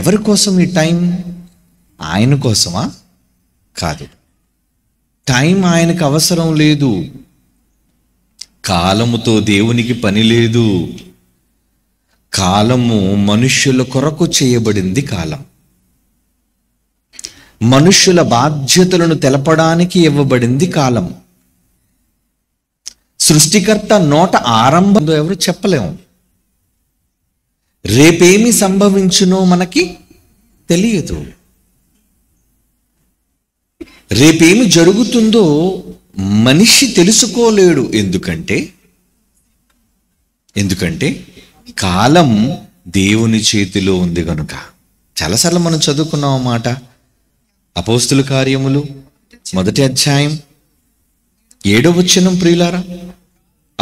ఎవరి కోసం ఈ టైం ఆయన కోసమా కాదు టైం ఆయనకు అవసరం లేదు కాలముతో దేవునికి పని లేదు కాలము మనుష్యుల కొరకు చేయబడింది కాలం మనుష్యుల బాధ్యతలను తెలపడానికి ఇవ్వబడింది కాలం సృష్టికర్త నోట ఆరంభం ఎవరు చెప్పలేము రేపేమి సంభవించునో మనకి తెలియదు రేపేమి జరుగుతుందో మనిషి తెలుసుకోలేడు ఎందుకంటే ఎందుకంటే కాలం దేవుని చేతిలో ఉంది గనుక చాలాసార్లు మనం చదువుకున్నాం అన్నమాట అపోస్తుల కార్యములు మొదటి అధ్యాయం ఏడో వచనం ప్రియులారా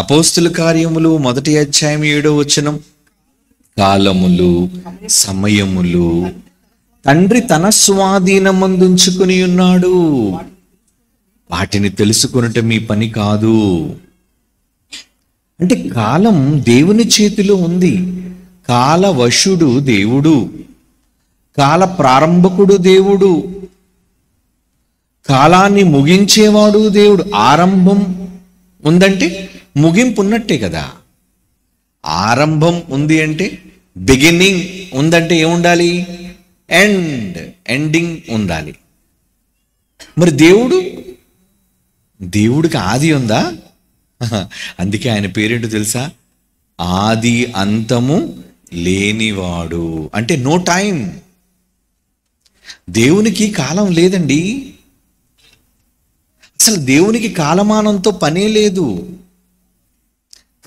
అపోస్తుల కార్యములు మొదటి అధ్యాయం ఏడో వచనం కాలములు సమయములు తండ్రి తన స్వాధీనమందుంచుకుని ఉన్నాడు వాటిని తెలుసుకునట మీ పని కాదు అంటే కాలం దేవుని చేతిలో ఉంది కాలవశుడు దేవుడు కాల ప్రారంభకుడు దేవుడు కాలాన్ని ముగించేవాడు దేవుడు ఆరంభం ఉందంటే ముగింపు ఉన్నట్టే కదా ఆరంభం ఉంది అంటే బిగినింగ్ ఉందంటే ఏముండాలి ఎండ్ ఎండింగ్ ఉండాలి మరి దేవుడు దేవుడికి ఆది ఉందా అందుకే ఆయన పేరేంటో తెలుసా ఆది అంతము లేనివాడు అంటే నో టైం దేవునికి కాలం లేదండి అసలు దేవునికి కాలమానంతో పనే లేదు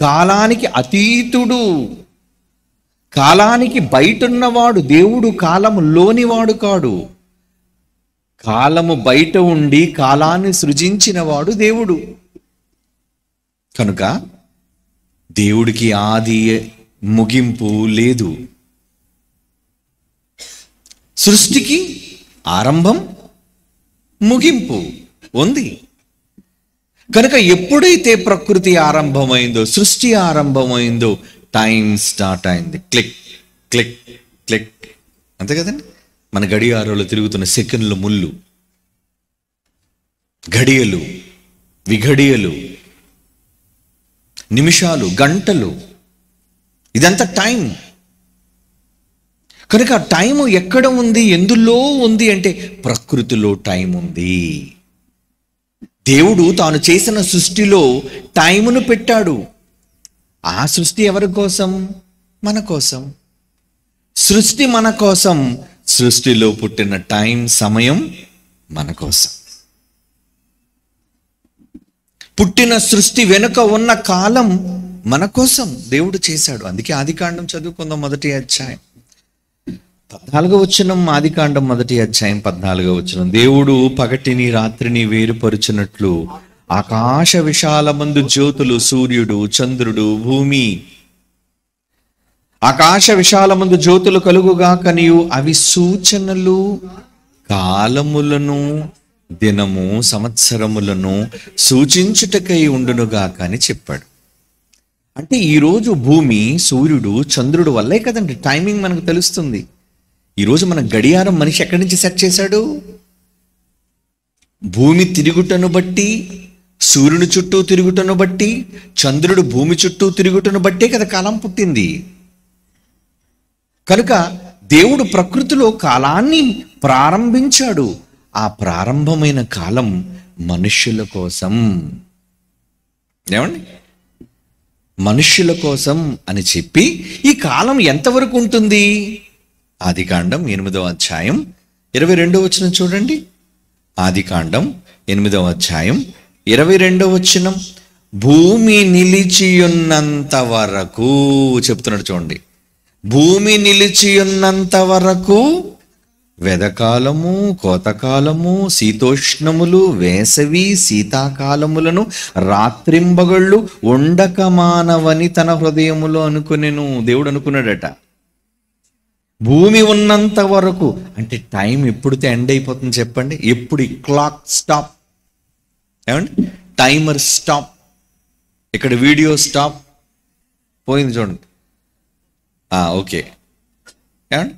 కాలానికి అతీతుడు కాలానికి బయటున్నవాడు దేవుడు కాలము లోనివాడు కాడు కాలము బయట ఉండి కాలాన్ని సృజించినవాడు దేవుడు కనుక దేవుడికి ఆది ముగింపు లేదు సృష్టికి ఆరంభం ముగింపు ఉంది కనుక ఎప్పుడైతే ప్రకృతి ఆరంభమైందో సృష్టి ఆరంభమైందో టైం స్టార్ట్ అయింది క్లిక్ క్లిక్ క్లిక్ అంతే కదండి మన గడియారంలో తిరుగుతున్న సెకండ్ల ముళ్ళు గడియలు విఘడియలు నిమిషాలు గంటలు ఇదంతా టైం కనుక టైము ఎక్కడ ఉంది ఎందులో ఉంది అంటే ప్రకృతిలో టైం ఉంది దేవుడు తాను చేసిన సృష్టిలో టైమును పెట్టాడు ఆ సృష్టి ఎవరి కోసం మన కోసం సృష్టి మన కోసం సృష్టిలో పుట్టిన టైం సమయం మన కోసం పుట్టిన సృష్టి వెనుక ఉన్న కాలం మన కోసం దేవుడు చేశాడు అందుకే ఆదికాండం చదువుకుందాం మొదటి అధ్యాయం పద్నాలుగో వచ్చిన ఆది కాండం మొదటి అధ్యాయం పద్నాలుగో వచ్చిన దేవుడు పగటిని రాత్రిని వేరుపరుచినట్లు ఆకాశ విశాల మందు జ్యోతులు సూర్యుడు చంద్రుడు భూమి ఆకాశ మందు జ్యోతులు కలుగుగా కనియు అవి సూచనలు కాలములను దినము సంవత్సరములను సూచించుటకై ఉండునుగాక అని చెప్పాడు అంటే ఈరోజు భూమి సూర్యుడు చంద్రుడు వల్లే కదండి టైమింగ్ మనకు తెలుస్తుంది ఈరోజు మన గడియారం మనిషి ఎక్కడి నుంచి సెట్ చేశాడు భూమి తిరుగుటను బట్టి సూర్యుని చుట్టూ తిరుగుటను బట్టి చంద్రుడు భూమి చుట్టూ తిరుగుటను బట్టే కదా కాలం పుట్టింది కనుక దేవుడు ప్రకృతిలో కాలాన్ని ప్రారంభించాడు ఆ ప్రారంభమైన కాలం మనుష్యుల కోసం ఏమండి మనుష్యుల కోసం అని చెప్పి ఈ కాలం ఎంతవరకు ఉంటుంది ఆదికాండం ఎనిమిదవ అధ్యాయం ఇరవై రెండవ వచనం చూడండి ఆదికాండం ఎనిమిదవ అధ్యాయం ఇరవై రెండవ వచనం భూమి నిలిచియున్నంత వరకు చెప్తున్నాడు చూడండి భూమి నిలిచియున్నంత వరకు వెదకాలము కోతకాలము శీతోష్ణములు వేసవి శీతాకాలములను రాత్రింబగళ్ళు ఉండక మానవని తన హృదయములో అనుకునేను దేవుడు అనుకున్నాడట భూమి ఉన్నంత వరకు అంటే టైం ఎప్పుడైతే ఎండ్ అయిపోతుంది చెప్పండి ఎప్పుడు క్లాక్ స్టాప్ ఏమండి టైమర్ స్టాప్ ఇక్కడ వీడియో స్టాప్ పోయింది చూడండి ఓకే ఏమండి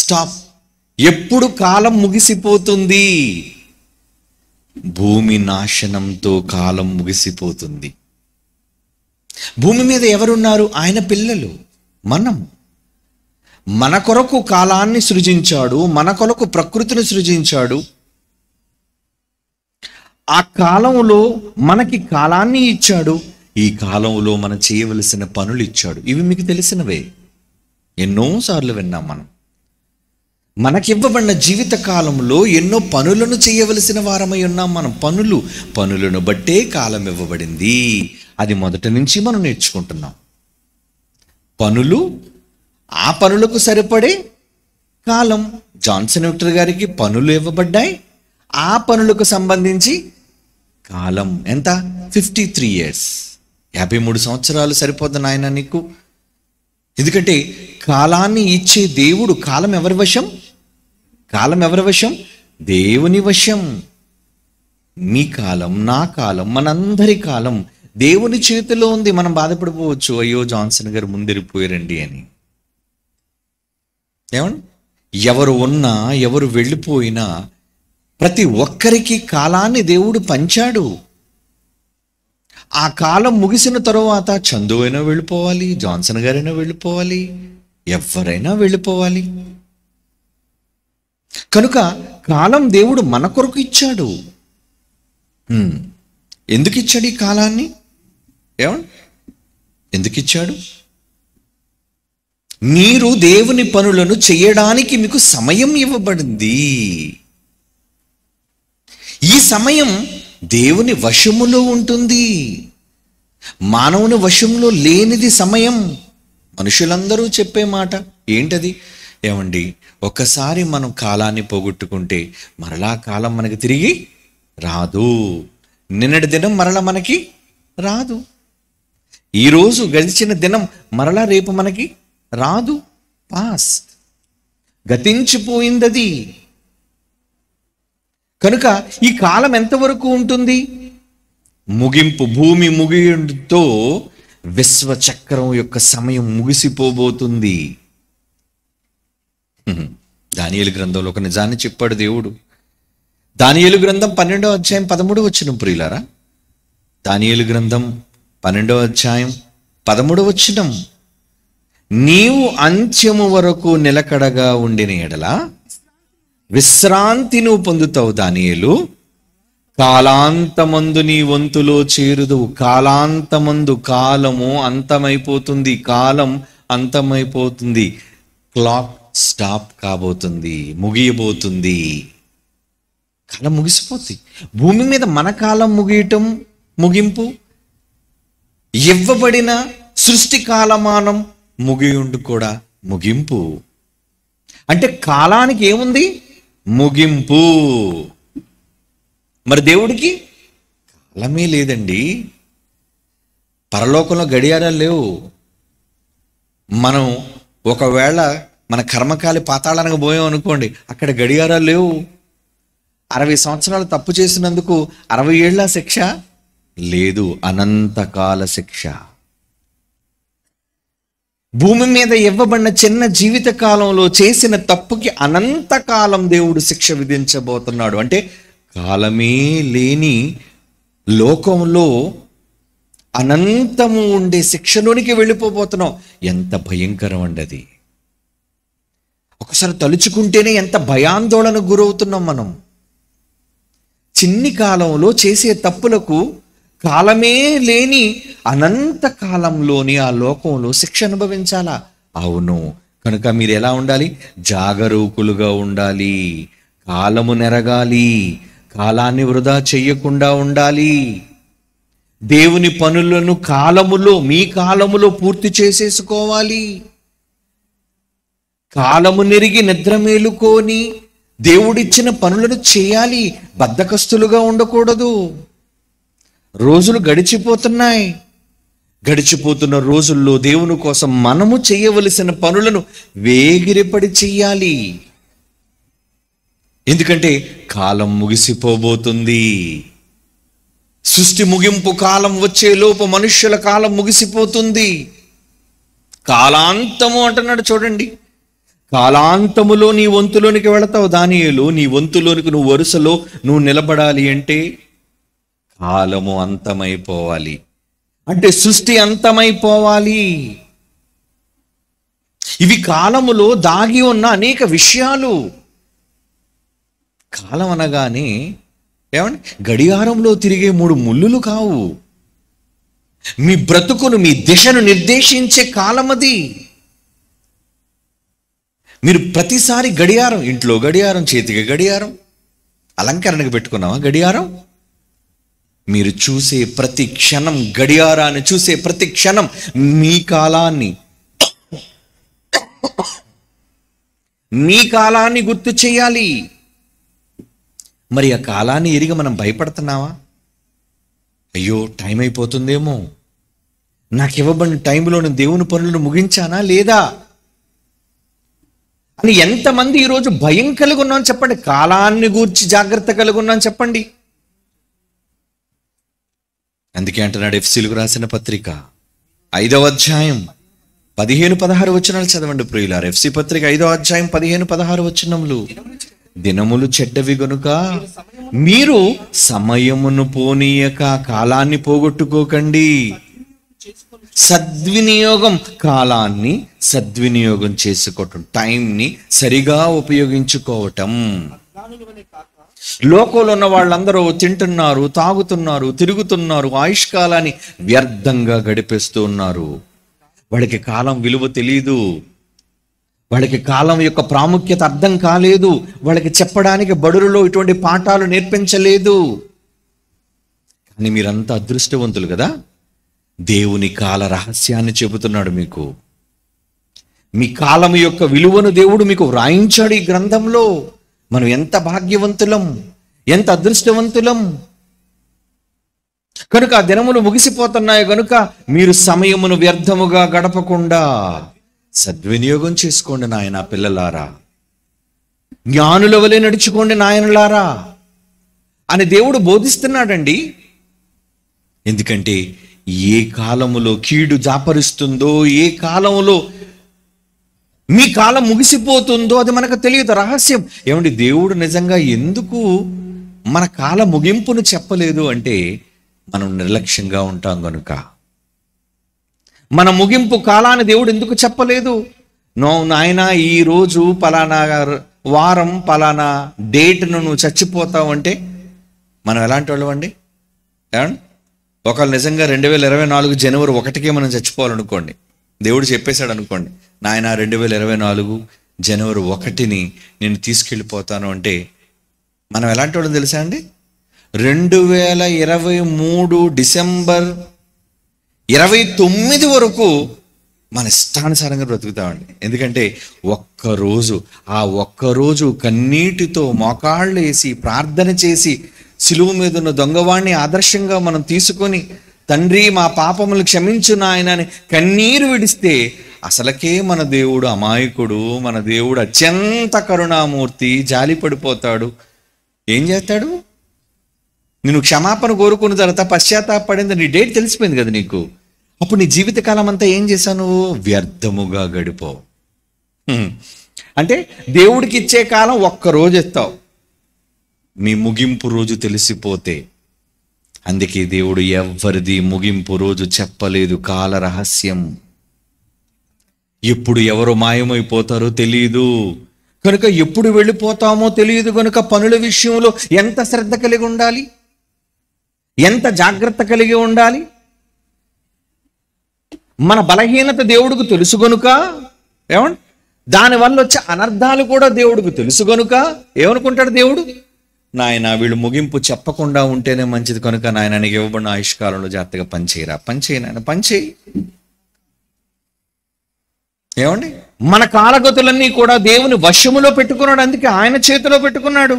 స్టాప్ ఎప్పుడు కాలం ముగిసిపోతుంది భూమి నాశనంతో కాలం ముగిసిపోతుంది భూమి మీద ఎవరున్నారు ఆయన పిల్లలు మనం మన కొరకు కాలాన్ని సృజించాడు మన కొరకు ప్రకృతిని సృజించాడు ఆ కాలంలో మనకి కాలాన్ని ఇచ్చాడు ఈ కాలంలో మనం చేయవలసిన పనులు ఇచ్చాడు ఇవి మీకు తెలిసినవే ఎన్నోసార్లు విన్నాం మనం మనకివ్వబడిన జీవిత కాలంలో ఎన్నో పనులను చేయవలసిన వారమై ఉన్నాం మనం పనులు పనులను బట్టే కాలం ఇవ్వబడింది అది మొదటి నుంచి మనం నేర్చుకుంటున్నాం పనులు ఆ పనులకు సరిపడే కాలం జాన్సన్ విక్టర్ గారికి పనులు ఇవ్వబడ్డాయి ఆ పనులకు సంబంధించి కాలం ఎంత ఫిఫ్టీ త్రీ ఇయర్స్ యాభై మూడు సంవత్సరాలు సరిపోద్ది నాయన నీకు ఎందుకంటే కాలాన్ని ఇచ్చే దేవుడు కాలం ఎవరి వశం కాలం ఎవరి వశం దేవుని వశం మీ కాలం నా కాలం మనందరి కాలం దేవుని చేతిలో ఉంది మనం బాధపడిపోవచ్చు అయ్యో జాన్సన్ గారు ముందెరిపోయారండి అని ఏమండి ఎవరు ఉన్నా ఎవరు వెళ్ళిపోయినా ప్రతి ఒక్కరికి కాలాన్ని దేవుడు పంచాడు ఆ కాలం ముగిసిన తరువాత చందు అయినా వెళ్ళిపోవాలి జాన్సన్ గారైనా వెళ్ళిపోవాలి ఎవరైనా వెళ్ళిపోవాలి కనుక కాలం దేవుడు మన కొరకు ఇచ్చాడు ఎందుకు ఇచ్చాడు ఈ కాలాన్ని ఏమండి ఎందుకు ఇచ్చాడు మీరు దేవుని పనులను చేయడానికి మీకు సమయం ఇవ్వబడింది ఈ సమయం దేవుని వశములో ఉంటుంది మానవుని వశంలో లేనిది సమయం మనుషులందరూ చెప్పే మాట ఏంటది ఏమండి ఒకసారి మనం కాలాన్ని పోగొట్టుకుంటే మరలా కాలం మనకి తిరిగి రాదు నిన్నటి దినం మరలా మనకి రాదు ఈరోజు గడిచిన దినం మరలా రేపు మనకి రాదు పాస్ట్ గతించిపోయిందది కనుక ఈ కాలం ఎంతవరకు ఉంటుంది ముగింపు భూమి ముగియడంతో విశ్వచక్రం యొక్క సమయం ముగిసిపోబోతుంది దానియలు గ్రంథంలో ఒక నిజాన్ని చెప్పాడు దేవుడు దానియలు గ్రంథం పన్నెండో అధ్యాయం పదమూడు వచ్చిన ప్రియులారా దానియలు గ్రంథం పన్నెండో అధ్యాయం పదమూడు వచ్చినం నీవు అంత్యము వరకు నిలకడగా ఉండిన ఎడల విశ్రాంతి నువ్వు పొందుతావు దానియలు కాలాంతమందు నీ వంతులో చేరుదు కాలాంతమందు కాలము అంతమైపోతుంది కాలం అంతమైపోతుంది క్లాక్ స్టాప్ కాబోతుంది ముగియబోతుంది కాలం ముగిసిపోతుంది భూమి మీద మన కాలం ముగియటం ముగింపు ఇవ్వబడిన సృష్టి కాలమానం ముగియుండు కూడా ముగింపు అంటే కాలానికి ఏముంది ముగింపు మరి దేవుడికి కాలమే లేదండి పరలోకంలో గడియారాలు లేవు మనం ఒకవేళ మన కర్మకాలి పాతాళానికి పోయాం అనుకోండి అక్కడ గడియారాలు లేవు అరవై సంవత్సరాలు తప్పు చేసినందుకు అరవై ఏళ్ళ శిక్ష లేదు అనంతకాల శిక్ష భూమి మీద ఇవ్వబడిన చిన్న జీవిత కాలంలో చేసిన తప్పుకి అనంతకాలం దేవుడు శిక్ష విధించబోతున్నాడు అంటే కాలమే లేని లోకంలో అనంతము ఉండే శిక్షలోనికి వెళ్ళిపోబోతున్నాం ఎంత భయంకరం అండి అది ఒకసారి తలుచుకుంటేనే ఎంత భయాందోళన గురవుతున్నాం మనం చిన్ని కాలంలో చేసే తప్పులకు కాలమే లేని అనంత కాలంలోని ఆ లోకంలో శిక్ష అనుభవించాలా అవును కనుక మీరు ఎలా ఉండాలి జాగరూకులుగా ఉండాలి కాలము నెరగాలి కాలాన్ని వృధా చేయకుండా ఉండాలి దేవుని పనులను కాలములో మీ కాలములో పూర్తి చేసేసుకోవాలి కాలము నెరిగి నిద్ర మేలుకొని దేవుడిచ్చిన పనులను చేయాలి బద్దకస్తులుగా ఉండకూడదు రోజులు గడిచిపోతున్నాయి గడిచిపోతున్న రోజుల్లో దేవుని కోసం మనము చేయవలసిన పనులను వేగిరిపడి చెయ్యాలి ఎందుకంటే కాలం ముగిసిపోబోతుంది సృష్టి ముగింపు కాలం వచ్చేలోపు మనుష్యుల కాలం ముగిసిపోతుంది కాలాంతము అంటున్నాడు చూడండి కాలాంతములో నీ వంతులోనికి వెళతావు దానియలు నీ వంతులోనికి నువ్వు వరుసలో నువ్వు నిలబడాలి అంటే కాలము అంతమైపోవాలి అంటే సృష్టి అంతమైపోవాలి ఇవి కాలములో దాగి ఉన్న అనేక విషయాలు కాలం అనగానే ఏమండి గడియారంలో తిరిగే మూడు ముళ్ళులు కావు మీ బ్రతుకును మీ దిశను నిర్దేశించే కాలం అది మీరు ప్రతిసారి గడియారం ఇంట్లో గడియారం చేతికి గడియారం అలంకరణకు పెట్టుకున్నావా గడియారం మీరు చూసే ప్రతి క్షణం గడియారాన్ని చూసే ప్రతి క్షణం మీ కాలాన్ని మీ కాలాన్ని గుర్తు చేయాలి మరి ఆ కాలాన్ని ఎరిగి మనం భయపడుతున్నావా అయ్యో టైం అయిపోతుందేమో నాకు ఇవ్వబడిన టైంలో నేను దేవుని పనులను ముగించానా లేదా అని ఎంతమంది ఈరోజు భయం కలిగి ఉన్నాం చెప్పండి కాలాన్ని గూర్చి జాగ్రత్త కలిగి ఉన్నాం చెప్పండి అందుకే అంటున్నాడు ఎఫ్సీలకు రాసిన పత్రిక ఐదవ అధ్యాయం పదిహేను పదహారు వచనాలు చదవండి ప్రియులారు ఎఫ్సి పత్రిక ఐదవ అధ్యాయం పదిహేను పదహారు వచనములు దినములు చెడ్డవి గనుక మీరు సమయమును పోనీయక కాలాన్ని పోగొట్టుకోకండి సద్వినియోగం కాలాన్ని సద్వినియోగం చేసుకోవటం టైంని సరిగా ఉపయోగించుకోవటం లోకంలో ఉన్న వాళ్ళందరూ తింటున్నారు తాగుతున్నారు తిరుగుతున్నారు ఆయుష్కాలాన్ని వ్యర్థంగా గడిపేస్తూ ఉన్నారు వాళ్ళకి కాలం విలువ తెలియదు వాళ్ళకి కాలం యొక్క ప్రాముఖ్యత అర్థం కాలేదు వాళ్ళకి చెప్పడానికి బడులలో ఇటువంటి పాఠాలు నేర్పించలేదు కానీ మీరంతా అదృష్టవంతులు కదా దేవుని కాల రహస్యాన్ని చెబుతున్నాడు మీకు మీ కాలం యొక్క విలువను దేవుడు మీకు వ్రాయించాడు ఈ గ్రంథంలో మనం ఎంత భాగ్యవంతులం ఎంత అదృష్టవంతులం కనుక ఆ దినములు ముగిసిపోతున్నాయి కనుక మీరు సమయమును వ్యర్థముగా గడపకుండా సద్వినియోగం చేసుకోండి నాయన పిల్లలారా జ్ఞానుల వలె నడుచుకోండి నాయనలారా అని దేవుడు బోధిస్తున్నాడండి ఎందుకంటే ఏ కాలములో కీడు జాపరిస్తుందో ఏ కాలములో మీ కాలం ముగిసిపోతుందో అది మనకు తెలియదు రహస్యం ఏమండి దేవుడు నిజంగా ఎందుకు మన కాల ముగింపును చెప్పలేదు అంటే మనం నిర్లక్ష్యంగా ఉంటాం కనుక మన ముగింపు కాలాన్ని దేవుడు ఎందుకు చెప్పలేదు నో నాయన ఈరోజు పలానా వారం పలానా డేట్ను నువ్వు చచ్చిపోతావు అంటే మనం ఎలాంటి వాళ్ళం అండి ఒకళ్ళు నిజంగా రెండు వేల ఇరవై నాలుగు జనవరి ఒకటికే మనం చచ్చిపోవాలనుకోండి దేవుడు చెప్పేశాడు అనుకోండి నాయన రెండు వేల ఇరవై నాలుగు జనవరి ఒకటిని నేను తీసుకెళ్ళిపోతాను అంటే మనం ఎలాంటి వాళ్ళని తెలుసా అండి రెండు వేల ఇరవై మూడు డిసెంబర్ ఇరవై తొమ్మిది వరకు మన ఇష్టానుసారంగా బ్రతుకుతామండి ఎందుకంటే ఒక్కరోజు ఆ ఒక్కరోజు కన్నీటితో మోకాళ్ళు వేసి ప్రార్థన చేసి సిలువు మీద ఉన్న దొంగవాణ్ణి ఆదర్శంగా మనం తీసుకొని తండ్రి మా పాపములు క్షమించు నాయనని కన్నీరు విడిస్తే అసలకే మన దేవుడు అమాయకుడు మన దేవుడు అత్యంత కరుణామూర్తి జాలి పడిపోతాడు ఏం చేస్తాడు నేను క్షమాపణ కోరుకున్న తర్వాత పశ్చాత్తాపడింది నీ డేట్ తెలిసిపోయింది కదా నీకు అప్పుడు నీ జీవితకాలం అంతా ఏం చేశాను వ్యర్థముగా గడిపో అంటే దేవుడికి ఇచ్చే కాలం ఒక్క రోజు ఎత్తావు మీ ముగింపు రోజు తెలిసిపోతే అందుకే దేవుడు ఎవరిది ముగింపు రోజు చెప్పలేదు కాల రహస్యం ఎప్పుడు ఎవరు మాయమైపోతారో తెలియదు కనుక ఎప్పుడు వెళ్ళిపోతామో తెలియదు కనుక పనుల విషయంలో ఎంత శ్రద్ధ కలిగి ఉండాలి ఎంత జాగ్రత్త కలిగి ఉండాలి మన బలహీనత దేవుడికి తెలుసు గనుక ఏమంట దానివల్ల వచ్చే అనర్థాలు కూడా దేవుడికి తెలుసు గనుక ఏమనుకుంటాడు దేవుడు నాయన వీళ్ళు ముగింపు చెప్పకుండా ఉంటేనే మంచిది కనుక నాయన నీకు ఇవ్వబడిన ఆయుష్కాలంలో జాగ్రత్తగా పనిచేయరా పనిచేయి నాయన పనిచేయి ఏమండి మన కాలగతులన్నీ కూడా దేవుని వశములో పెట్టుకున్నాడు అందుకే ఆయన చేతిలో పెట్టుకున్నాడు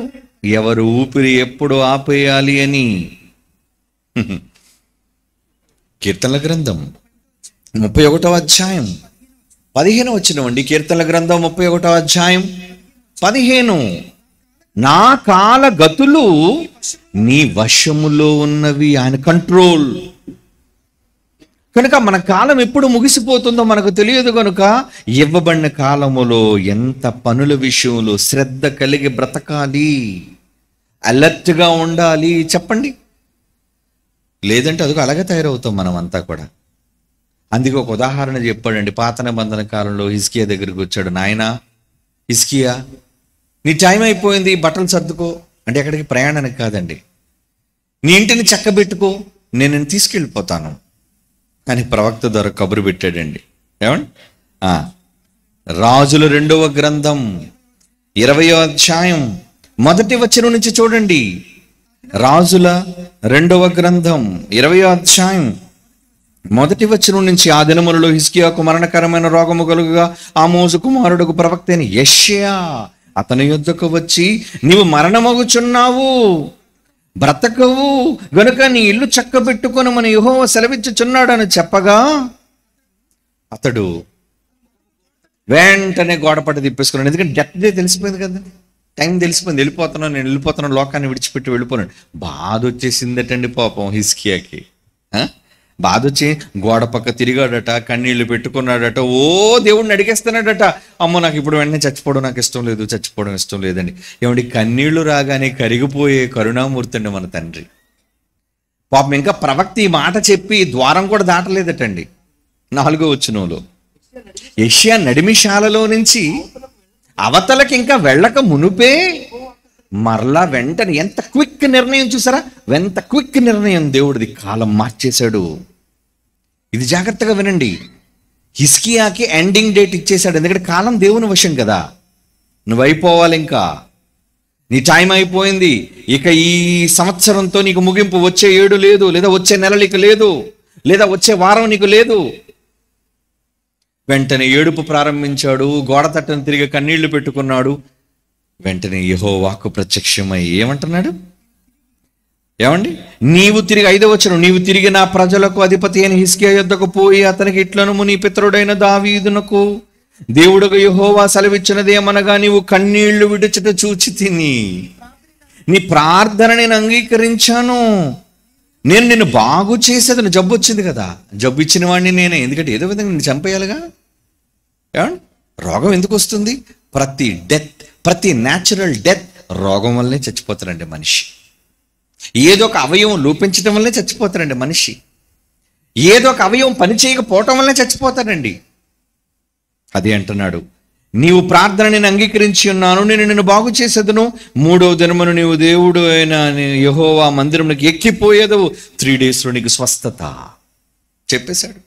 ఎవరు ఊపిరి ఎప్పుడు ఆపేయాలి అని కీర్తన గ్రంథం ముప్పై ఒకటో అధ్యాయం పదిహేను వచ్చినవండి కీర్తన గ్రంథం ముప్పై ఒకటో అధ్యాయం పదిహేను నా కాల గతులు నీ వశములో ఉన్నవి ఆయన కంట్రోల్ కనుక మన కాలం ఎప్పుడు ముగిసిపోతుందో మనకు తెలియదు కనుక ఇవ్వబడిన కాలములో ఎంత పనుల విషయంలో శ్రద్ధ కలిగి బ్రతకాలి అలర్ట్గా ఉండాలి చెప్పండి లేదంటే అదిగో అలాగే తయారవుతాం మనం అంతా కూడా అందుకే ఒక ఉదాహరణ చెప్పాడండి పాత నిబంధన కాలంలో హిస్కియా దగ్గరికి వచ్చాడు నాయన హిస్కియా నీ టైం అయిపోయింది బట్టలు సర్దుకో అంటే ఎక్కడికి ప్రయాణానికి కాదండి నీ ఇంటిని చక్కబెట్టుకో నేను తీసుకెళ్ళిపోతాను కానీ ప్రవక్త ద్వారా కబురు పెట్టాడండి ఏమండి రాజుల రెండవ గ్రంథం ఇరవయో అధ్యాయం మొదటి వచనం నుంచి చూడండి రాజుల రెండవ గ్రంథం ఇరవయో అధ్యాయం మొదటి వచనం నుంచి ఆ దినములలో హిస్కియాకు మరణకరమైన రోగము కలుగుగా మోజు కుమారుడుకు ప్రవక్త అయిన యష్యా అతని యొద్దకు వచ్చి నీవు మరణమగుచున్నావు బ్రతకవు గనుక నీ ఇల్లు పెట్టుకొని మన యుహో అని చెప్పగా అతడు వెంటనే గోడపట్ట తిప్పేసుకున్నాడు ఎందుకంటే డెత్ డే తెలిసిపోయింది కదండి టైం తెలిసిపోయింది వెళ్ళిపోతున్నాను నేను వెళ్ళిపోతున్నాను లోకాన్ని విడిచిపెట్టి వెళ్ళిపోయినాడు బాధ వచ్చేసిందటండి పాపం హిస్కియాకి బాధ వచ్చి గోడ పక్క తిరిగాడట కన్నీళ్లు పెట్టుకున్నాడట ఓ దేవుడిని అడిగేస్తున్నాడట అమ్మో నాకు ఇప్పుడు వెంటనే చచ్చిపోవడం నాకు ఇష్టం లేదు చచ్చిపోవడం ఇష్టం లేదండి ఏమండి కన్నీళ్లు రాగానే కరిగిపోయే కరుణామూర్తి అండి మన తండ్రి పాపం ఇంకా ప్రవక్తి ఈ మాట చెప్పి ద్వారం కూడా దాటలేదటండి నాలుగో వచ్చినంలో ఏషియా నడిమిశాలలో నుంచి అవతలకి ఇంకా వెళ్ళక మునుపే మరలా వెంటనే ఎంత క్విక్ నిర్ణయం చూసారా ఎంత క్విక్ నిర్ణయం దేవుడిది కాలం మార్చేశాడు ఇది జాగ్రత్తగా వినండి హిస్కియాకి ఎండింగ్ డేట్ ఇచ్చేశాడు ఎందుకంటే కాలం దేవుని వశం కదా నువ్వు అయిపోవాలి ఇంకా నీ టైం అయిపోయింది ఇక ఈ సంవత్సరంతో నీకు ముగింపు వచ్చే ఏడు లేదు లేదా వచ్చే నెల నీకు లేదు లేదా వచ్చే వారం నీకు లేదు వెంటనే ఏడుపు ప్రారంభించాడు గోడ తట్టను తిరిగి కన్నీళ్లు పెట్టుకున్నాడు వెంటనే యహో వాక్కు ప్రత్యక్షమై ఏమంటున్నాడు ఏమండి నీవు తిరిగి ఐదో వచ్చను నీవు తిరిగి నా ప్రజలకు అధిపతి అయిన హిస్కియా యుద్ధకు పోయి అతనికి ఇట్లను నీ పితరుడైన దావీదునకు దేవుడుగా యహోవా సెలవిచ్చినదేమనగా నీవు కన్నీళ్లు విడిచిట చూచి తిని నీ ప్రార్థన నేను అంగీకరించాను నేను నిన్ను బాగు చేసేది నువ్వు జబ్బు వచ్చింది కదా జబ్బు ఇచ్చిన వాడిని నేనే ఎందుకంటే ఏదో విధంగా నేను చంపేయాలిగా రోగం ఎందుకు వస్తుంది ప్రతి డెత్ ప్రతి న్యాచురల్ డెత్ రోగం వల్లనే చచ్చిపోతారండి మనిషి ఏదో ఒక అవయవం లోపించడం వల్లనే చచ్చిపోతారండి మనిషి ఏదో ఒక అవయవం పని చేయకపోవటం వల్లనే చచ్చిపోతారండి అది అంటున్నాడు నీవు ప్రార్థన నేను అంగీకరించి ఉన్నాను నేను నిన్ను బాగు చేసేదను మూడో దినమును నీవు దేవుడు అయిన యహోవా మందిరంలోకి ఎక్కిపోయేదవు త్రీ డేస్లో నీకు స్వస్థత చెప్పేశాడు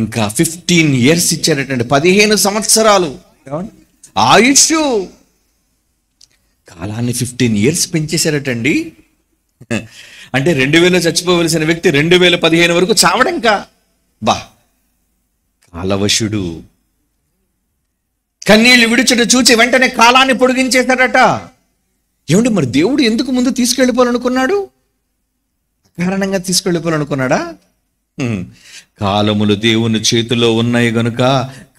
ఇంకా ఫిఫ్టీన్ ఇయర్స్ ఇచ్చారటండి పదిహేను సంవత్సరాలు ఆయుష్ కాలాన్ని ఫిఫ్టీన్ ఇయర్స్ పెంచేశారటండి అంటే రెండు వేల చచ్చిపోవలసిన వ్యక్తి రెండు వేల పదిహేను వరకు చావడంకా బా కాలవశుడు కన్నీళ్ళు విడుచుట చూచి వెంటనే కాలాన్ని పొడిగించేశాడట ఏమండి మరి దేవుడు ఎందుకు ముందు తీసుకెళ్ళిపోవాలనుకున్నాడు కారణంగా తీసుకెళ్ళిపోవాలనుకున్నాడా కాలములు దేవుని చేతిలో ఉన్నాయి గనుక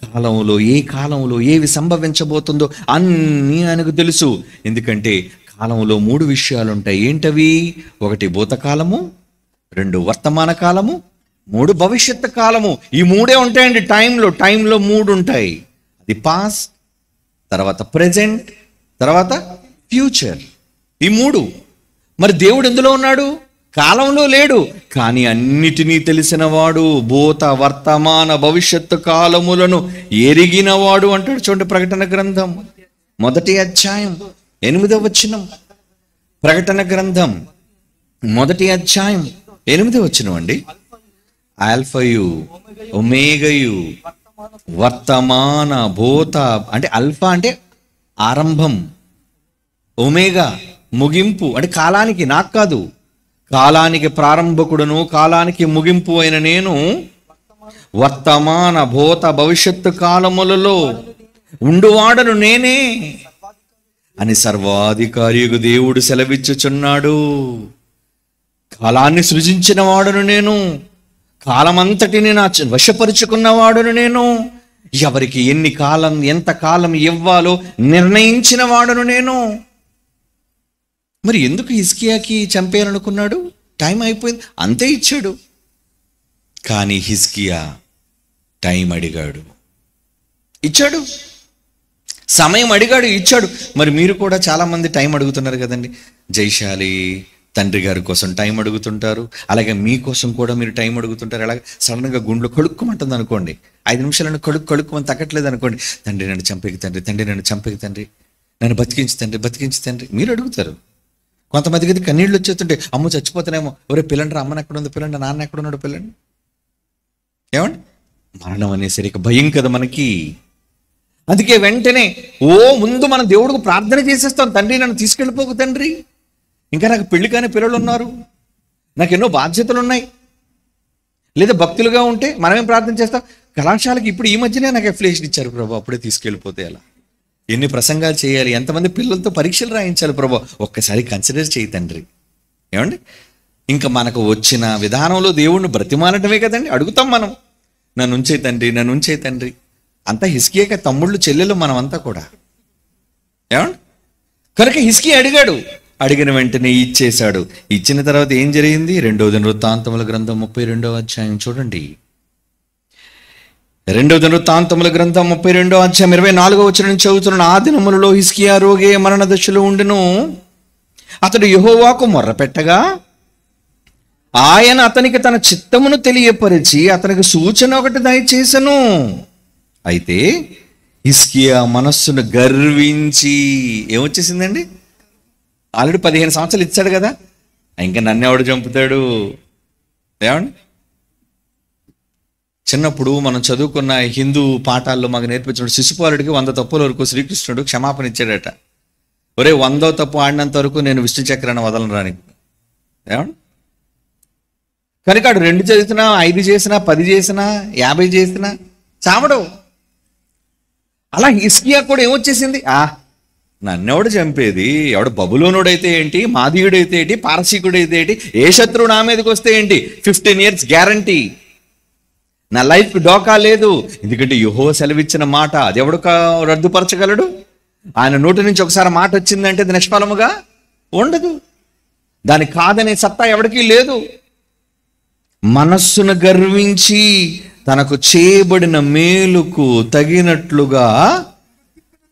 కాలంలో ఏ కాలంలో ఏవి సంభవించబోతుందో అన్నీ ఆయనకు తెలుసు ఎందుకంటే కాలంలో మూడు విషయాలు ఉంటాయి ఏంటవి ఒకటి భూతకాలము రెండు వర్తమాన కాలము మూడు భవిష్యత్ కాలము ఈ మూడే ఉంటాయండి టైంలో టైంలో మూడు ఉంటాయి అది పాస్ట్ తర్వాత ప్రజెంట్ తర్వాత ఫ్యూచర్ ఈ మూడు మరి దేవుడు ఎందులో ఉన్నాడు కాలంలో లేడు కానీ అన్నిటినీ తెలిసినవాడు భూత వర్తమాన భవిష్యత్తు కాలములను ఎరిగినవాడు అంటాడు చూడండి ప్రకటన గ్రంథం మొదటి అధ్యాయం ఎనిమిదవ వచనం ప్రకటన గ్రంథం మొదటి అధ్యాయం ఎనిమిది వచ్చినం అండి ఆల్ఫయు ఒమేగయు వర్తమాన భూత అంటే అల్ఫా అంటే ఆరంభం ఒమేగా ముగింపు అంటే కాలానికి నాకు కాదు కాలానికి ప్రారంభకుడును కాలానికి ముగింపు అయిన నేను వర్తమాన భూత భవిష్యత్తు కాలములలో ఉండువాడను నేనే అని సర్వాధికారియకు దేవుడు సెలవిచ్చుచున్నాడు కాలాన్ని సృజించిన వాడును నేను కాలమంతటిని నా వశపరుచుకున్న వాడును నేను ఎవరికి ఎన్ని కాలం ఎంత కాలం ఇవ్వాలో నిర్ణయించిన వాడును నేను మరి ఎందుకు హిస్కియాకి చంపేయాలనుకున్నాడు టైం అయిపోయింది అంతే ఇచ్చాడు కానీ హిస్కియా టైం అడిగాడు ఇచ్చాడు సమయం అడిగాడు ఇచ్చాడు మరి మీరు కూడా చాలామంది టైం అడుగుతున్నారు కదండి జైశాలి తండ్రి గారి కోసం టైం అడుగుతుంటారు అలాగే మీకోసం కూడా మీరు టైం అడుగుతుంటారు అలాగే సడన్గా గుండెలు కొడుక్కుమంటుంది అనుకోండి ఐదు నిమిషాలను కొడుకు కొడుక్కుమని తగ్గట్లేదు అనుకోండి తండ్రి నన్ను చంపేకి తండ్రి తండ్రి నన్ను చంపేకి తండ్రి నన్ను బతికించి తండ్రి బతికించి తండ్రి మీరు అడుగుతారు కొంతమందికి అయితే కన్నీళ్ళు వచ్చేస్తుంటే అమ్మ చచ్చిపోతానేమో ఎవరే పిల్లండి అమ్మని ఎక్కడ ఉంది పిల్లండి నాన్న ఎక్కడ ఉన్నాడు పిల్లండి ఏమండి మరణం అనేసరికి భయం కదా మనకి అందుకే వెంటనే ఓ ముందు మన దేవుడికి ప్రార్థన చేసేస్తాం తండ్రి నన్ను తీసుకెళ్ళిపోకు తండ్రి ఇంకా నాకు పెళ్లి కానీ పిల్లలు ఉన్నారు నాకు ఎన్నో బాధ్యతలు ఉన్నాయి లేదా భక్తులుగా ఉంటే మనమేం ప్రార్థన చేస్తాం కళాశాలకి ఇప్పుడు ఈ మధ్యనే నాకు ఎఫ్లేషన్ ఇచ్చారు ప్రభు అప్పుడే తీసుకెళ్ళిపోతే అలా ఎన్ని ప్రసంగాలు చేయాలి ఎంతమంది పిల్లలతో పరీక్షలు రాయించాలి ప్రభా ఒక్కసారి కన్సిడర్ చేయి తండ్రి ఏమండి ఇంకా మనకు వచ్చిన విధానంలో దేవుణ్ణి బ్రతిమాలటమే కదండి అడుగుతాం మనం నన్ను ఉంచే తండ్రి నన్ను ఉంచే తండ్రి అంతా హిస్కియాక తమ్ముళ్ళు చెల్లెలు మనమంతా కూడా ఏమండి కనుక హిస్కీ అడిగాడు అడిగిన వెంటనే ఇచ్చేశాడు ఇచ్చిన తర్వాత ఏం జరిగింది రెండో దిన వృత్తాంతముల గ్రంథం ముప్పై రెండవ అధ్యాయం చూడండి రెండో తాంతముల గ్రంథం ముప్పై రెండో అధ్యాయం ఇరవై నాలుగో వచ్చిన చదువుతున్న ఆ దినములలో హిస్కియా రోగే మరణ దశలో ఉండును అతడు యహోవాకు మొర్రపెట్టగా ఆయన అతనికి తన చిత్తమును తెలియపరిచి అతనికి సూచన ఒకటి దయచేసను అయితే ఇస్కియా మనస్సును గర్వించి ఏమొచ్చేసిందండి ఆల్రెడీ పదిహేను సంవత్సరాలు ఇచ్చాడు కదా ఇంకా నన్ను ఎవడు చంపుతాడు ఏమండి చిన్నప్పుడు మనం చదువుకున్న హిందూ పాఠాల్లో మాకు నేర్పించిన శిశుపాలుడికి వంద తప్పుల వరకు శ్రీకృష్ణుడు క్షమాపణ ఇచ్చాడట ఒరే వందో తప్పు ఆడినంత వరకు నేను విష్ణు చక్రాన్ని వదలనరానికి రాని కనుక ఆడు రెండు చదివినా ఐదు చేసినా పది చేసినా యాభై చేసినా చావడు అలా హిస్కియా కూడా ఏమొచ్చేసింది ఆ నన్నెవడు చంపేది ఎవడు బబులోనుడైతే ఏంటి మాదీయుడైతే ఏంటి పారసీకుడైతే ఏంటి ఏ శత్రువు నా మీదకి వస్తే ఏంటి ఫిఫ్టీన్ ఇయర్స్ గ్యారంటీ నా లైఫ్ డోకా లేదు ఎందుకంటే యుహో సెలవిచ్చిన మాట అది ఎవడు రద్దుపరచగలడు ఆయన నోటి నుంచి ఒకసారి మాట వచ్చిందంటే అది నిష్ఫలముగా ఉండదు దాని కాదనే సత్తా ఎవరికీ లేదు మనస్సును గర్వించి తనకు చేయబడిన మేలుకు తగినట్లుగా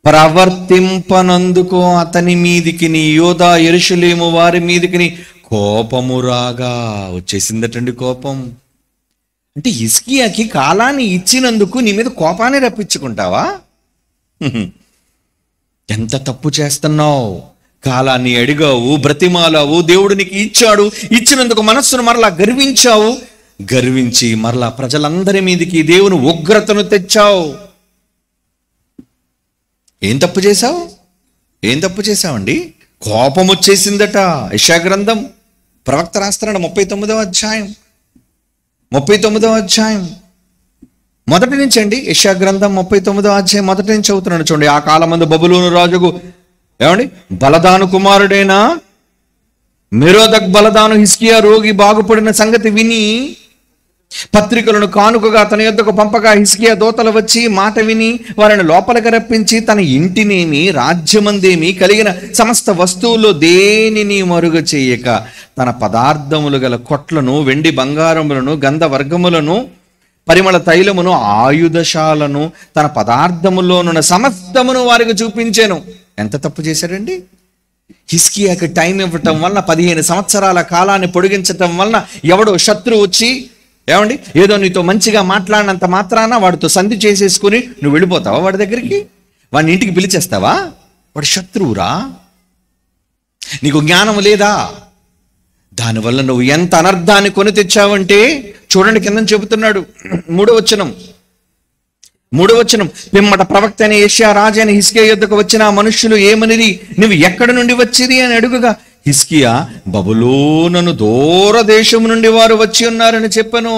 ప్రవర్తింపనందుకు అతని మీదికి నీ యోధా ఎరుషులేము వారి మీదికి కోపము రాగా వచ్చేసిందటండి కోపం అంటే ఇస్కియాకి కాలాన్ని ఇచ్చినందుకు నీ మీద కోపాన్ని రప్పించుకుంటావా ఎంత తప్పు చేస్తున్నావు కాలాన్ని అడిగావు బ్రతిమాలావు దేవుడు నీకు ఇచ్చాడు ఇచ్చినందుకు మనస్సును మరలా గర్వించావు గర్వించి మరలా ప్రజలందరి మీదకి దేవుని ఉగ్రతను తెచ్చావు ఏం తప్పు చేశావు ఏం తప్పు చేశావండి కోపం వచ్చేసిందట యశాగ్రంథం ప్రవక్త రాస్తున్నాడు ముప్పై తొమ్మిదవ అధ్యాయం ముప్పై తొమ్మిదో అధ్యాయం మొదటి నుంచి అండి యశా గ్రంథం ముప్పై తొమ్మిదో అధ్యాయం మొదటి నుంచి చదువుతున్నాడు చూడండి ఆ కాలమందు బబులోను రాజుకు ఏమండి బలదాను కుమారుడైన మిరోదక్ బలదాను హిస్కియా రోగి బాగుపడిన సంగతి విని పత్రికలను కానుకగా తన యొద్దకు పంపగా హిస్కియా దోతలు వచ్చి మాట విని వారిని లోపలికి రప్పించి తన ఇంటినేమి రాజ్యమందేమి కలిగిన సమస్త వస్తువుల్లో దేనిని మరుగు చేయక తన పదార్థములు గల కొట్లను వెండి బంగారములను గంధ వర్గములను పరిమళ తైలమును ఆయుధశాలను తన పదార్థములోనున్న సమస్తమును వారికి చూపించాను ఎంత తప్పు చేశాడండి హిస్కియాకి టైం ఇవ్వటం వలన పదిహేను సంవత్సరాల కాలాన్ని పొడిగించటం వలన ఎవడో శత్రువు వచ్చి ఏమండి ఏదో నీతో మంచిగా మాట్లాడినంత మాత్రాన వాడితో సంధి చేసేసుకుని నువ్వు వెళ్ళిపోతావా వాడి దగ్గరికి వాడిని ఇంటికి పిలిచేస్తావా వాడు శత్రువురా నీకు జ్ఞానం లేదా దానివల్ల నువ్వు ఎంత అనర్థాన్ని కొని తెచ్చావంటే చూడండి కింద చెబుతున్నాడు మూడో వచనం మూడో వచనం పిమ్మట ప్రవక్త అయిన ఏషియా రాజైన హిస్కే యుద్ధకు వచ్చిన మనుషులు ఏమనిది నువ్వు ఎక్కడి నుండి వచ్చింది అని అడుగుగా హిస్కియా బబులోనను దూర దేశం నుండి వారు వచ్చి ఉన్నారని చెప్పను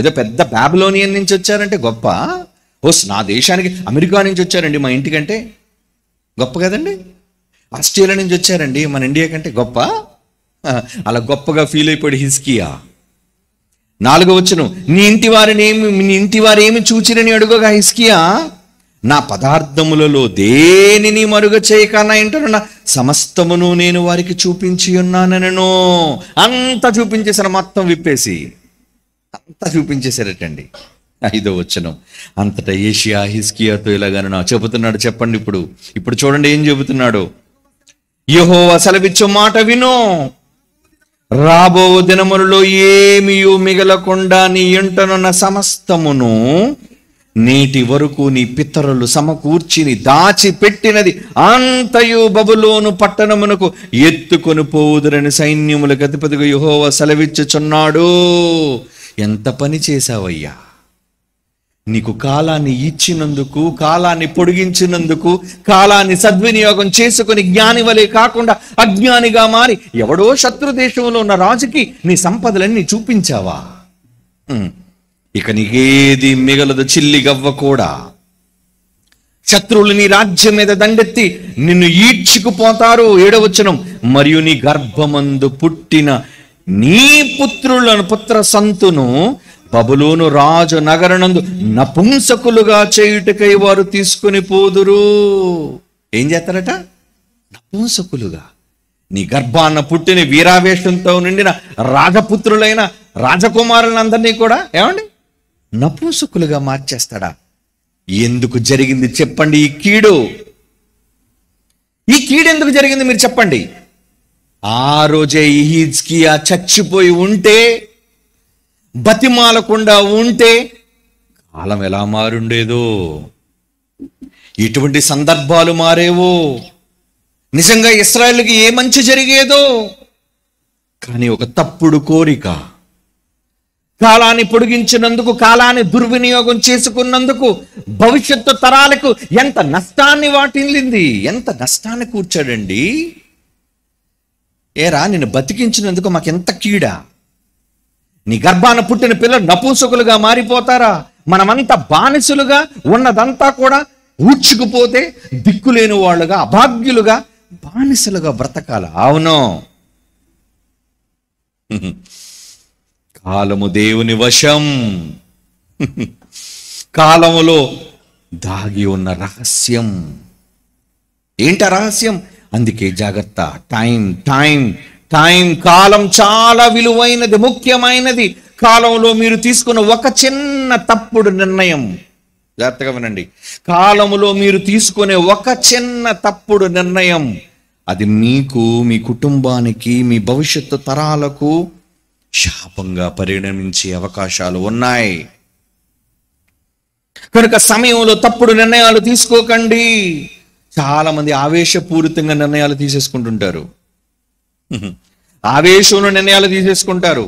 ఏదో పెద్ద బ్యాబులోనియన్ నుంచి వచ్చారంటే గొప్ప ఓస్ నా దేశానికి అమెరికా నుంచి వచ్చారండి మా ఇంటికంటే గొప్ప కదండి ఆస్ట్రేలియా నుంచి వచ్చారండి మన ఇండియా కంటే గొప్ప అలా గొప్పగా ఫీల్ అయిపోయాడు హిస్కియా నాలుగో వచ్చును నీ ఇంటి వారిని ఏమి నీ ఇంటి వారు ఏమి చూచిరని అడుగుగా హిస్కియా నా పదార్థములలో దేనిని మరుగ ఏంటను నా ఇంటనున్న సమస్తమును నేను వారికి చూపించి ఉన్నానను అంతా చూపించేశాను మొత్తం విప్పేసి అంత చూపించేశారటండి ఐదో వచ్చనం అంతటా ఏషియా హిస్కియాతో ఇలాగను నా చెబుతున్నాడు చెప్పండి ఇప్పుడు ఇప్పుడు చూడండి ఏం చెబుతున్నాడు యహో అసలవిచ్చు మాట విను రాబో దినములలో ఏమియూ మిగలకుండా నీ ఇంటనున్న సమస్తమును నేటి వరకు నీ పితరులు సమకూర్చిని దాచిపెట్టినది అంతయు బబులోను పట్టణమునకు ఎత్తుకొని పోదురని సైన్యముల గతిపతిగా యుహోవ సెలవిచ్చుచున్నాడు ఎంత పని చేశావయ్యా నీకు కాలాన్ని ఇచ్చినందుకు కాలాన్ని పొడిగించినందుకు కాలాన్ని సద్వినియోగం చేసుకుని జ్ఞాని వలె కాకుండా అజ్ఞానిగా మారి ఎవడో శత్రు దేశంలో ఉన్న రాజుకి నీ సంపదలన్నీ చూపించావా ఇక నీకేది మిగలదు చిల్లిగవ్వ కూడా శత్రువులు నీ రాజ్యం మీద దండెత్తి నిన్ను ఈడ్చుకుపోతారు ఏడవచనం మరియు నీ గర్భమందు పుట్టిన నీ పుత్రులను పుత్ర సంతును బబులోను రాజు నగరనందు నపుంసకులుగా చేయుటకై వారు తీసుకుని పోదురు ఏం చేస్తారట నపుంసకులుగా నీ గర్భాన్న పుట్టిన వీరావేశంతో నిండిన రాజపుత్రులైన రాజకుమారులందరినీ కూడా ఏమండి నపుంసకులుగా మార్చేస్తాడా ఎందుకు జరిగింది చెప్పండి ఈ కీడు ఈ కీడు ఎందుకు జరిగింది మీరు చెప్పండి ఆ రోజే ఆ చచ్చిపోయి ఉంటే బతిమాలకుండా ఉంటే కాలం ఎలా మారుండేదో ఇటువంటి సందర్భాలు మారేవో నిజంగా ఇస్రాయల్కి ఏ మంచి జరిగేదో కానీ ఒక తప్పుడు కోరిక కాలాన్ని పొడిగించినందుకు కాలాన్ని దుర్వినియోగం చేసుకున్నందుకు భవిష్యత్తు తరాలకు ఎంత నష్టాన్ని వాటిల్లింది ఎంత నష్టాన్ని కూర్చాడండి ఏరా నిన్ను బతికించినందుకు మాకెంత కీడా నీ గర్భాన పుట్టిన పిల్లలు నపూసకులుగా మారిపోతారా మనమంతా బానిసులుగా ఉన్నదంతా కూడా ఊడ్చుకుపోతే దిక్కులేని వాళ్ళుగా అభాగ్యులుగా బానిసలుగా బ్రతకాల అవును కాలము దేవుని వశం కాలములో దాగి ఉన్న రహస్యం ఏంట రహస్యం అందుకే జాగ్రత్త టైం టైం టైం కాలం చాలా విలువైనది ముఖ్యమైనది కాలంలో మీరు తీసుకున్న ఒక చిన్న తప్పుడు నిర్ణయం జాగ్రత్తగా వినండి కాలములో మీరు తీసుకునే ఒక చిన్న తప్పుడు నిర్ణయం అది మీకు మీ కుటుంబానికి మీ భవిష్యత్తు తరాలకు శాపంగా పరిణమించే అవకాశాలు ఉన్నాయి కనుక సమయంలో తప్పుడు నిర్ణయాలు తీసుకోకండి చాలా మంది ఆవేశపూరితంగా నిర్ణయాలు తీసేసుకుంటుంటారు ఆవేశంలో నిర్ణయాలు తీసేసుకుంటారు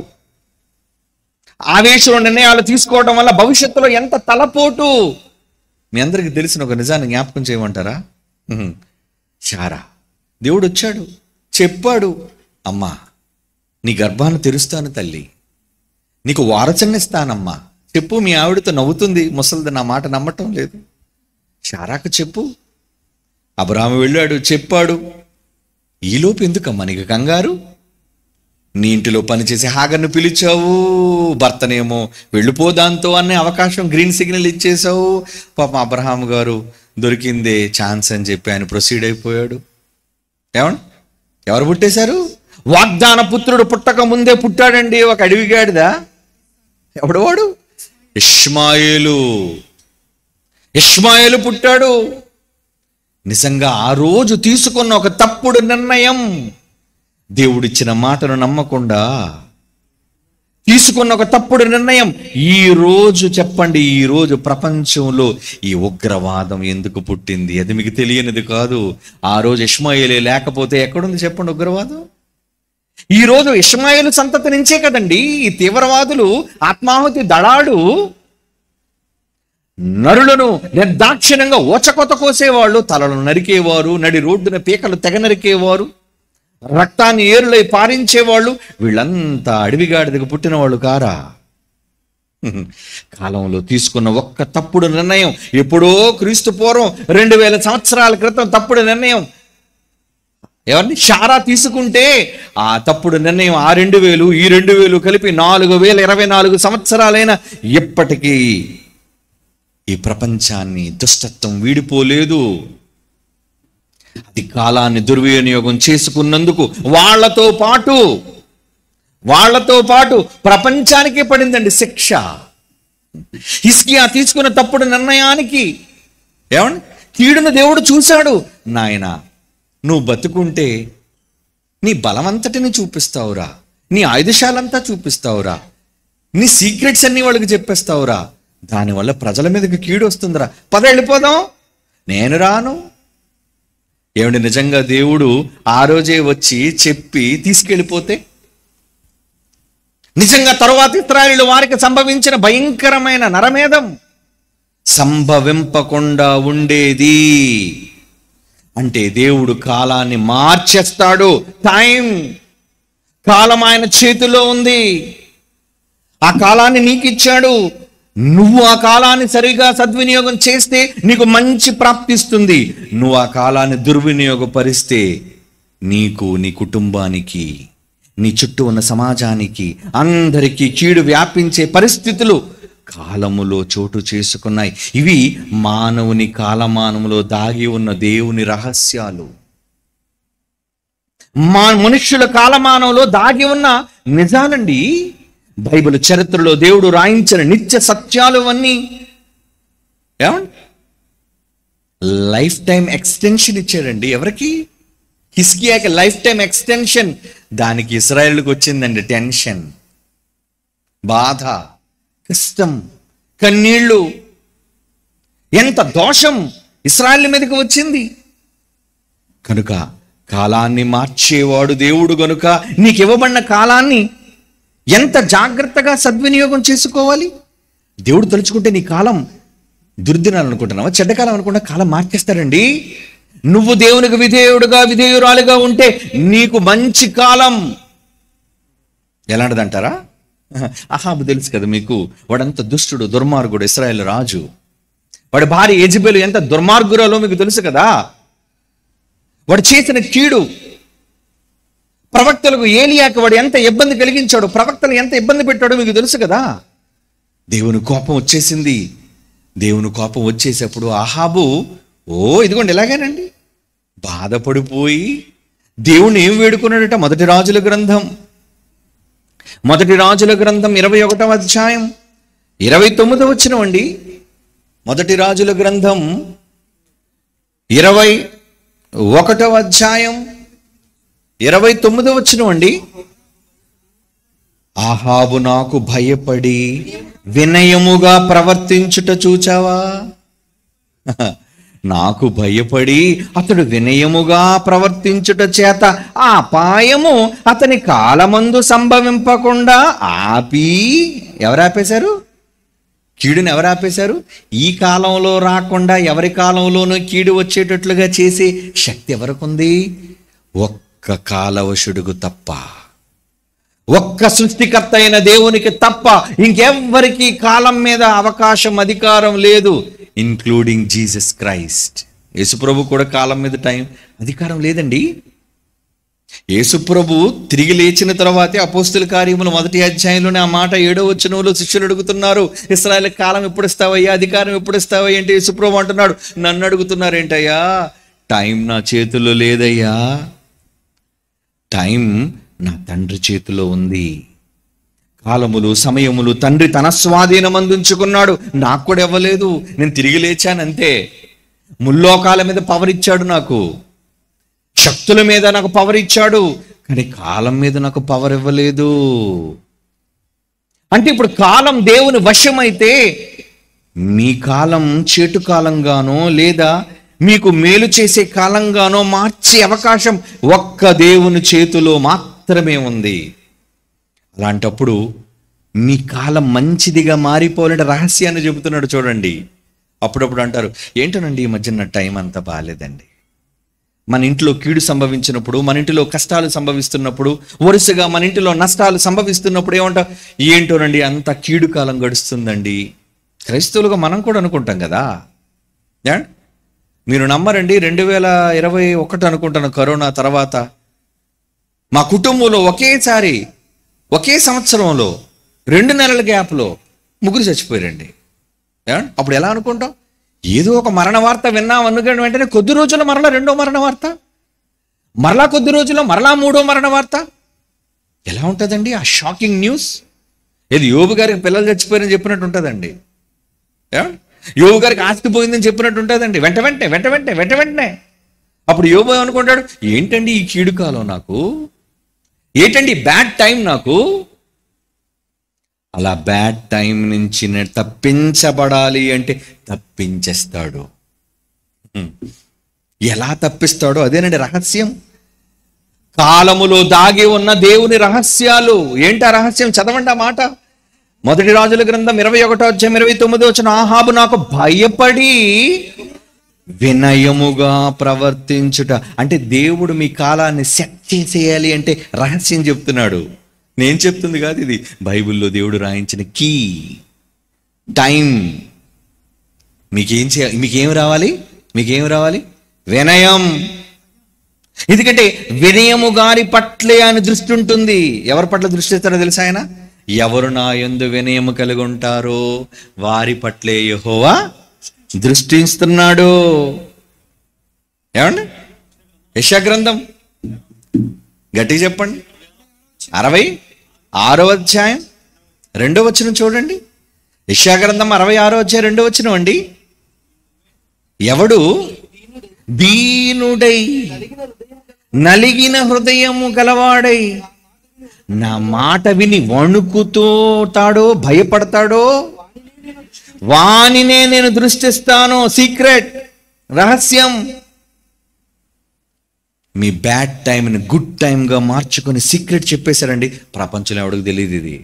ఆవేశంలో నిర్ణయాలు తీసుకోవడం వల్ల భవిష్యత్తులో ఎంత తలపోటు మీ అందరికి తెలిసిన ఒక నిజాన్ని జ్ఞాపకం చేయమంటారా చారా దేవుడు వచ్చాడు చెప్పాడు అమ్మా నీ గర్భాన్ని తెరుస్తాను తల్లి నీకు వారచన్నిస్తానమ్మా చెప్పు మీ ఆవిడతో నవ్వుతుంది ముసలిది నా మాట నమ్మటం లేదు చారాకు చెప్పు అబ్రాహ్మ వెళ్ళాడు చెప్పాడు ఈలోపు ఎందుకమ్మా నీకు కంగారు నీ ఇంటిలో పనిచేసే హాగర్ను పిలిచావు భర్తనేమో వెళ్ళిపోదాంతో అనే అవకాశం గ్రీన్ సిగ్నల్ ఇచ్చేసావు పాపం అబ్రహాం గారు దొరికిందే ఛాన్స్ అని చెప్పి ఆయన ప్రొసీడ్ అయిపోయాడు ఏమండి ఎవరు పుట్టేశారు వాగ్దాన పుత్రుడు పుట్టక ముందే పుట్టాడండి ఒక అడవిగాడిదా ఎవడు వాడు ఇష్మాయిలు ఇష్మాయిలు పుట్టాడు నిజంగా ఆ రోజు తీసుకున్న ఒక తప్పుడు నిర్ణయం దేవుడిచ్చిన మాటను నమ్మకుండా తీసుకున్న ఒక తప్పుడు నిర్ణయం ఈ రోజు చెప్పండి ఈ రోజు ప్రపంచంలో ఈ ఉగ్రవాదం ఎందుకు పుట్టింది అది మీకు తెలియనిది కాదు ఆ రోజు ఇష్మాయిలే లేకపోతే ఎక్కడుంది చెప్పండి ఉగ్రవాదం ఈరోజు ఇష్మాయిలు సంతతి నుంచే కదండి ఈ తీవ్రవాదులు ఆత్మాహుతి దళాడు నరులను నిర్దాక్షిణ్యంగా ఓచకొత కోసేవాళ్ళు తలలను నరికేవారు నడి రోడ్డున పీకలు తెగ నరికేవారు రక్తాన్ని ఏరులై పారించేవాళ్ళు వీళ్ళంతా అడవిగాడిదకు పుట్టిన వాళ్ళు కారా కాలంలో తీసుకున్న ఒక్క తప్పుడు నిర్ణయం ఎప్పుడో క్రీస్తు పూర్వం రెండు వేల సంవత్సరాల క్రితం తప్పుడు నిర్ణయం ఎవరిని షారా తీసుకుంటే ఆ తప్పుడు నిర్ణయం ఆ రెండు వేలు ఈ రెండు వేలు కలిపి నాలుగు వేల ఇరవై నాలుగు సంవత్సరాలైన ఇప్పటికీ ఈ ప్రపంచాన్ని దుష్టత్వం వీడిపోలేదు అది కాలాన్ని దుర్వినియోగం చేసుకున్నందుకు వాళ్లతో పాటు వాళ్లతో పాటు ప్రపంచానికి పడిందండి శిక్ష హిస్కియా తీసుకున్న తప్పుడు నిర్ణయానికి ఏమండి కీడును దేవుడు చూశాడు నాయనా నువ్వు బతుకుంటే నీ బలమంతటిని చూపిస్తావురా నీ ఆయుధశాలంతా చూపిస్తావురా నీ సీక్రెట్స్ అన్నీ వాళ్ళకి చెప్పేస్తావురా దానివల్ల ప్రజల మీదకి కీడు వస్తుందిరా పద వెళ్ళిపోదాం నేను రాను ఏమిటి నిజంగా దేవుడు ఆ రోజే వచ్చి చెప్పి తీసుకెళ్ళిపోతే నిజంగా తరువాత ఇస్రాయిలు వారికి సంభవించిన భయంకరమైన నరమేధం సంభవింపకుండా ఉండేది అంటే దేవుడు కాలాన్ని మార్చేస్తాడు టైం కాలం ఆయన చేతిలో ఉంది ఆ కాలాన్ని నీకు ఇచ్చాడు నువ్వు ఆ కాలాన్ని సరిగా సద్వినియోగం చేస్తే నీకు మంచి ప్రాప్తిస్తుంది నువ్వు ఆ కాలాన్ని దుర్వినియోగపరిస్తే నీకు నీ కుటుంబానికి నీ చుట్టూ ఉన్న సమాజానికి అందరికీ కీడు వ్యాపించే పరిస్థితులు కాలములో చోటు చేసుకున్నాయి ఇవి మానవుని కాలమానములో దాగి ఉన్న దేవుని రహస్యాలు మా మనుష్యుల కాలమానంలో దాగి ఉన్న నిజాలండి బైబిల్ చరిత్రలో దేవుడు రాయించిన నిత్య సత్యాలు అన్నీ లైఫ్ టైం ఎక్స్టెన్షన్ ఇచ్చాడండి ఎవరికి హిస్కియాకి లైఫ్ టైం ఎక్స్టెన్షన్ దానికి ఇస్రాయల్కి వచ్చిందండి టెన్షన్ బాధ కష్టం కన్నీళ్ళు ఎంత దోషం ఇస్రాయల్ మీదకి వచ్చింది కనుక కాలాన్ని మార్చేవాడు దేవుడు గనుక నీకు ఇవ్వబడిన కాలాన్ని ఎంత జాగ్రత్తగా సద్వినియోగం చేసుకోవాలి దేవుడు తలుచుకుంటే నీ కాలం దుర్దినాలు అనుకుంటున్నావా చెడ్డకాలం అనుకుంటా కాలం మార్చేస్తారండి నువ్వు దేవునికి విధేయుడుగా విధేయురాలుగా ఉంటే నీకు మంచి కాలం ఎలాంటిదంటారా అహాబు తెలుసు కదా మీకు వాడంత దుష్టుడు దుర్మార్గుడు ఇస్రాయల్ రాజు వాడి భార్య ఏజిబేలు ఎంత దుర్మార్గురాలో మీకు తెలుసు కదా వాడు చేసిన కీడు ప్రవక్తలకు ఏలియాక వాడు ఎంత ఇబ్బంది కలిగించాడు ప్రవక్తలు ఎంత ఇబ్బంది పెట్టాడో మీకు తెలుసు కదా దేవుని కోపం వచ్చేసింది దేవుని కోపం వచ్చేసేప్పుడు అహాబు ఓ ఇదిగోండి ఇలాగేనండి బాధపడిపోయి దేవుని ఏం వేడుకున్నాడట మొదటి రాజుల గ్రంథం మొదటి రాజుల గ్రంథం ఇరవై ఒకటవ అధ్యాయం ఇరవై తొమ్మిదవ వచ్చిన అండి మొదటి రాజుల గ్రంథం ఇరవై ఒకటవ అధ్యాయం ఇరవై తొమ్మిదవ వచ్చిన అండి ఆహాబు నాకు భయపడి వినయముగా ప్రవర్తించుట చూచావా నాకు భయపడి అతడు వినయముగా ప్రవర్తించుట చేత ఆ అపాయము అతని కాలమందు సంభవింపకుండా ఆపి ఎవరాపేశారు కీడుని ఎవరు ఆపేశారు ఈ కాలంలో రాకుండా ఎవరి కాలంలోనూ కీడు వచ్చేటట్లుగా చేసే శక్తి ఎవరికుంది ఒక్క కాలవశుడుకు తప్ప ఒక్క సృష్టికర్త అయిన దేవునికి తప్ప ఇంకెవ్వరికీ కాలం మీద అవకాశం అధికారం లేదు ఇన్క్లూడింగ్ జీసస్ క్రైస్ట్ యేసుప్రభు కూడా కాలం మీద టైం అధికారం లేదండి యేసుప్రభు తిరిగి లేచిన తర్వాతే అపోస్తుల కార్యములు మొదటి అధ్యాయంలోనే ఆ మాట ఏడో వచ్చిన శిష్యులు అడుగుతున్నారు ఇస్రాయల్ కాలం ఎప్పుడు ఇస్తావయ్యా అధికారం ఎప్పుడు ఇస్తావయ్యా అంటే యేసుప్రభు అంటున్నాడు నన్ను అడుగుతున్నారు ఏంటయ్యా టైం నా చేతుల్లో లేదయ్యా టైం నా తండ్రి చేతిలో ఉంది కాలములు సమయములు తండ్రి తన స్వాధీనం అందించుకున్నాడు నాకు కూడా ఇవ్వలేదు నేను తిరిగి లేచానంతే ముల్లోకాల మీద పవర్ ఇచ్చాడు నాకు శక్తుల మీద నాకు పవర్ ఇచ్చాడు కానీ కాలం మీద నాకు పవర్ ఇవ్వలేదు అంటే ఇప్పుడు కాలం దేవుని వశమైతే మీ కాలం చేటు కాలంగానో లేదా మీకు మేలు చేసే కాలంగానో మార్చే అవకాశం ఒక్క దేవుని చేతిలో మాత్రమే ఉంది అలాంటప్పుడు మీ కాలం మంచిదిగా మారిపోవాలంటే రహస్యాన్ని చెబుతున్నాడు చూడండి అప్పుడప్పుడు అంటారు ఏంటోనండి ఈ మధ్యన టైం అంత బాగాలేదండి మన ఇంట్లో కీడు సంభవించినప్పుడు మన ఇంటిలో కష్టాలు సంభవిస్తున్నప్పుడు వరుసగా మన ఇంటిలో నష్టాలు సంభవిస్తున్నప్పుడు ఏమంటా ఏంటోనండి అంత కీడు కాలం గడుస్తుందండి క్రైస్తవులుగా మనం కూడా అనుకుంటాం కదా మీరు నమ్మరండి రెండు వేల ఇరవై ఒకటి అనుకుంటాను కరోనా తర్వాత మా కుటుంబంలో ఒకేసారి ఒకే సంవత్సరంలో రెండు నెలల గ్యాప్లో ముగ్గురు చచ్చిపోయారండి అప్పుడు ఎలా అనుకుంటాం ఏదో ఒక మరణ వార్త విన్నాం అనుకోండి వెంటనే కొద్ది రోజుల్లో మరలా రెండో మరణ వార్త మరలా కొద్ది రోజుల్లో మరలా మూడో మరణ వార్త ఎలా ఉంటుందండి ఆ షాకింగ్ న్యూస్ ఏది యోగు గారికి పిల్లలు చచ్చిపోయారని చెప్పినట్టు ఉంటుందండి యోగు గారికి ఆస్తి పోయిందని చెప్పినట్టు ఉంటుందండి వెంట వెంటనే వెంట వెంటనే వెంట వెంటనే అప్పుడు యోగు అనుకుంటాడు ఏంటండి ఈ కీడుకాలం నాకు ఏంటండి బ్యాడ్ టైం నాకు అలా బ్యాడ్ టైం నుంచి తప్పించబడాలి అంటే తప్పించేస్తాడు ఎలా తప్పిస్తాడో అదేనండి రహస్యం కాలములో దాగి ఉన్న దేవుని రహస్యాలు ఏంటి ఆ రహస్యం చదవండి ఆ మాట మొదటి రాజుల గ్రంథం ఇరవై ఒకటో వచ్చే ఇరవై తొమ్మిది వచ్చిన ఆహాబు నాకు భయపడి వినయముగా ప్రవర్తించుట అంటే దేవుడు మీ కాలాన్ని సెట్ చేసేయాలి అంటే రహస్యం చెప్తున్నాడు నేను చెప్తుంది కాదు ఇది బైబిల్లో దేవుడు రాయించిన కీ టైం మీకేం చేయాలి మీకేం రావాలి మీకేం రావాలి వినయం ఎందుకంటే వినయము గారి పట్లే అని దృష్టి ఉంటుంది ఎవరి పట్ల దృష్టి ఇస్తారో తెలుసా ఆయన ఎవరు నా ఎందు వినయము కలిగి ఉంటారో వారి పట్లే యహోవా దృష్టి ఇస్తున్నాడు ఏమండి యశాగ్రంథం గట్టి చెప్పండి అరవై ఆరో అధ్యాయం రెండో వచ్చిన చూడండి యశాగ్రంథం అరవై ఆరో అధ్యాయం రెండో వచ్చిన అండి ఎవడు దీనుడై నలిగిన హృదయము గలవాడై నా మాట విని వణుకుతూ తాడో భయపడతాడో వానినే నేను దృష్టిస్తాను సీక్రెట్ రహస్యం మీ బ్యాడ్ టైంని గుడ్ టైంగా మార్చుకొని సీక్రెట్ చెప్పేశారండి ప్రపంచంలో ఎవడికి తెలియదు ఇది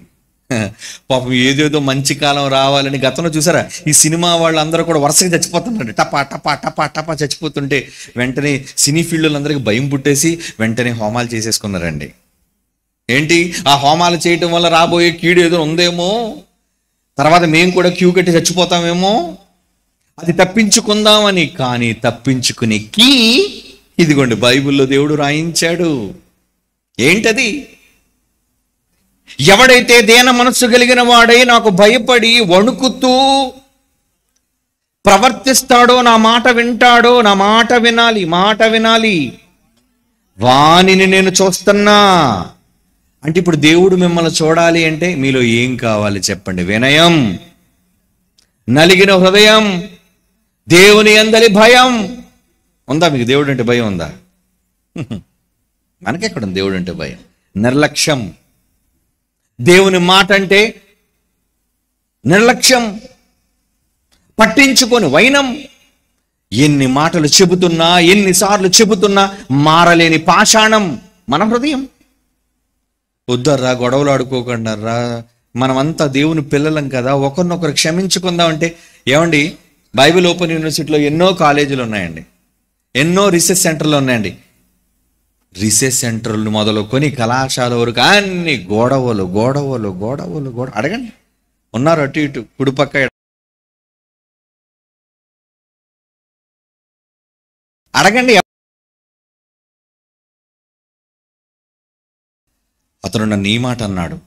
పాపం ఏదేదో మంచి కాలం రావాలని గతంలో చూసారా ఈ సినిమా వాళ్ళందరూ కూడా వరుసగా చచ్చిపోతున్నారు టపా టపా టపా టపా చచ్చిపోతుంటే వెంటనే సినీ ఫీల్డ్లందరికీ భయం పుట్టేసి వెంటనే హోమాలు చేసేసుకున్నారండి ఏంటి ఆ హోమాలు చేయటం వల్ల రాబోయే కీడు ఏదో ఉందేమో తర్వాత మేము కూడా క్యూ కట్టి చచ్చిపోతామేమో అది తప్పించుకుందామని కానీ తప్పించుకునే కీ ఇదిగోండి బైబిల్లో దేవుడు రాయించాడు ఏంటది ఎవడైతే దేన మనస్సు కలిగిన వాడై నాకు భయపడి వణుకుతూ ప్రవర్తిస్తాడో నా మాట వింటాడో నా మాట వినాలి మాట వినాలి వానిని నేను చూస్తున్నా అంటే ఇప్పుడు దేవుడు మిమ్మల్ని చూడాలి అంటే మీలో ఏం కావాలి చెప్పండి వినయం నలిగిన హృదయం దేవుని అందలి భయం ఉందా మీకు దేవుడు అంటే భయం ఉందా మనకెక్కడ దేవుడు అంటే భయం నిర్లక్ష్యం దేవుని మాట అంటే నిర్లక్ష్యం పట్టించుకొని వైనం ఎన్ని మాటలు చెబుతున్నా ఎన్నిసార్లు చెబుతున్నా మారలేని పాషాణం మన హృదయం వద్దర్రా గొడవలు ఆడుకోకుండా రా మనమంతా దేవుని పిల్లలం కదా ఒకరినొకరు క్షమించుకుందాం అంటే ఏమండి బైబిల్ ఓపెన్ యూనివర్సిటీలో ఎన్నో కాలేజీలు ఉన్నాయండి ఎన్నో రీసెర్చ్ సెంటర్లు ఉన్నాయండి రీసెర్చ్ సెంటర్లు మొదలుకొని కళాశాల వరకు అన్ని గొడవలు గొడవలు గొడవలు గొడవ అడగండి ఉన్నారు అటు ఇటు కుడిపక్క అడగండి అతను నన్ను ఈ మాట అన్నాడు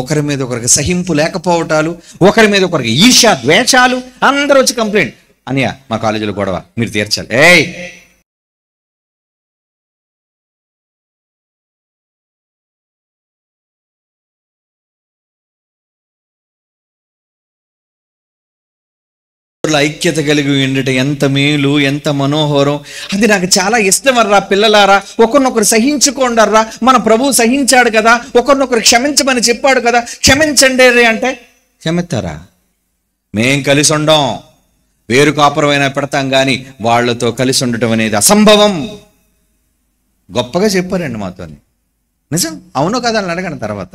ఒకరి మీద ఒకరికి సహింపు లేకపోవటాలు ఒకరి మీద ఒకరికి ఈర్ష ద్వేషాలు అందరూ వచ్చి కంప్లైంట్ అనియా మా కాలేజీలో గొడవ మీరు తీర్చాలి ఏయ్ పిల్లలు ఐక్యత కలిగి ఉండట ఎంత మేలు ఎంత మనోహరం అది నాకు చాలా ఇష్టం అర్రా పిల్లలారా ఒకరినొకరు సహించుకోండర్రా మన ప్రభు సహించాడు కదా ఒకరినొకరు క్షమించమని చెప్పాడు కదా క్షమించండి రే అంటే క్షమిస్తారా మేం కలిసి ఉండం వేరు కాపురమైనా పెడతాం కానీ వాళ్ళతో కలిసి ఉండటం అనేది అసంభవం గొప్పగా చెప్పారండి మాతోని నిజం అవునో కదా అని అడగండి తర్వాత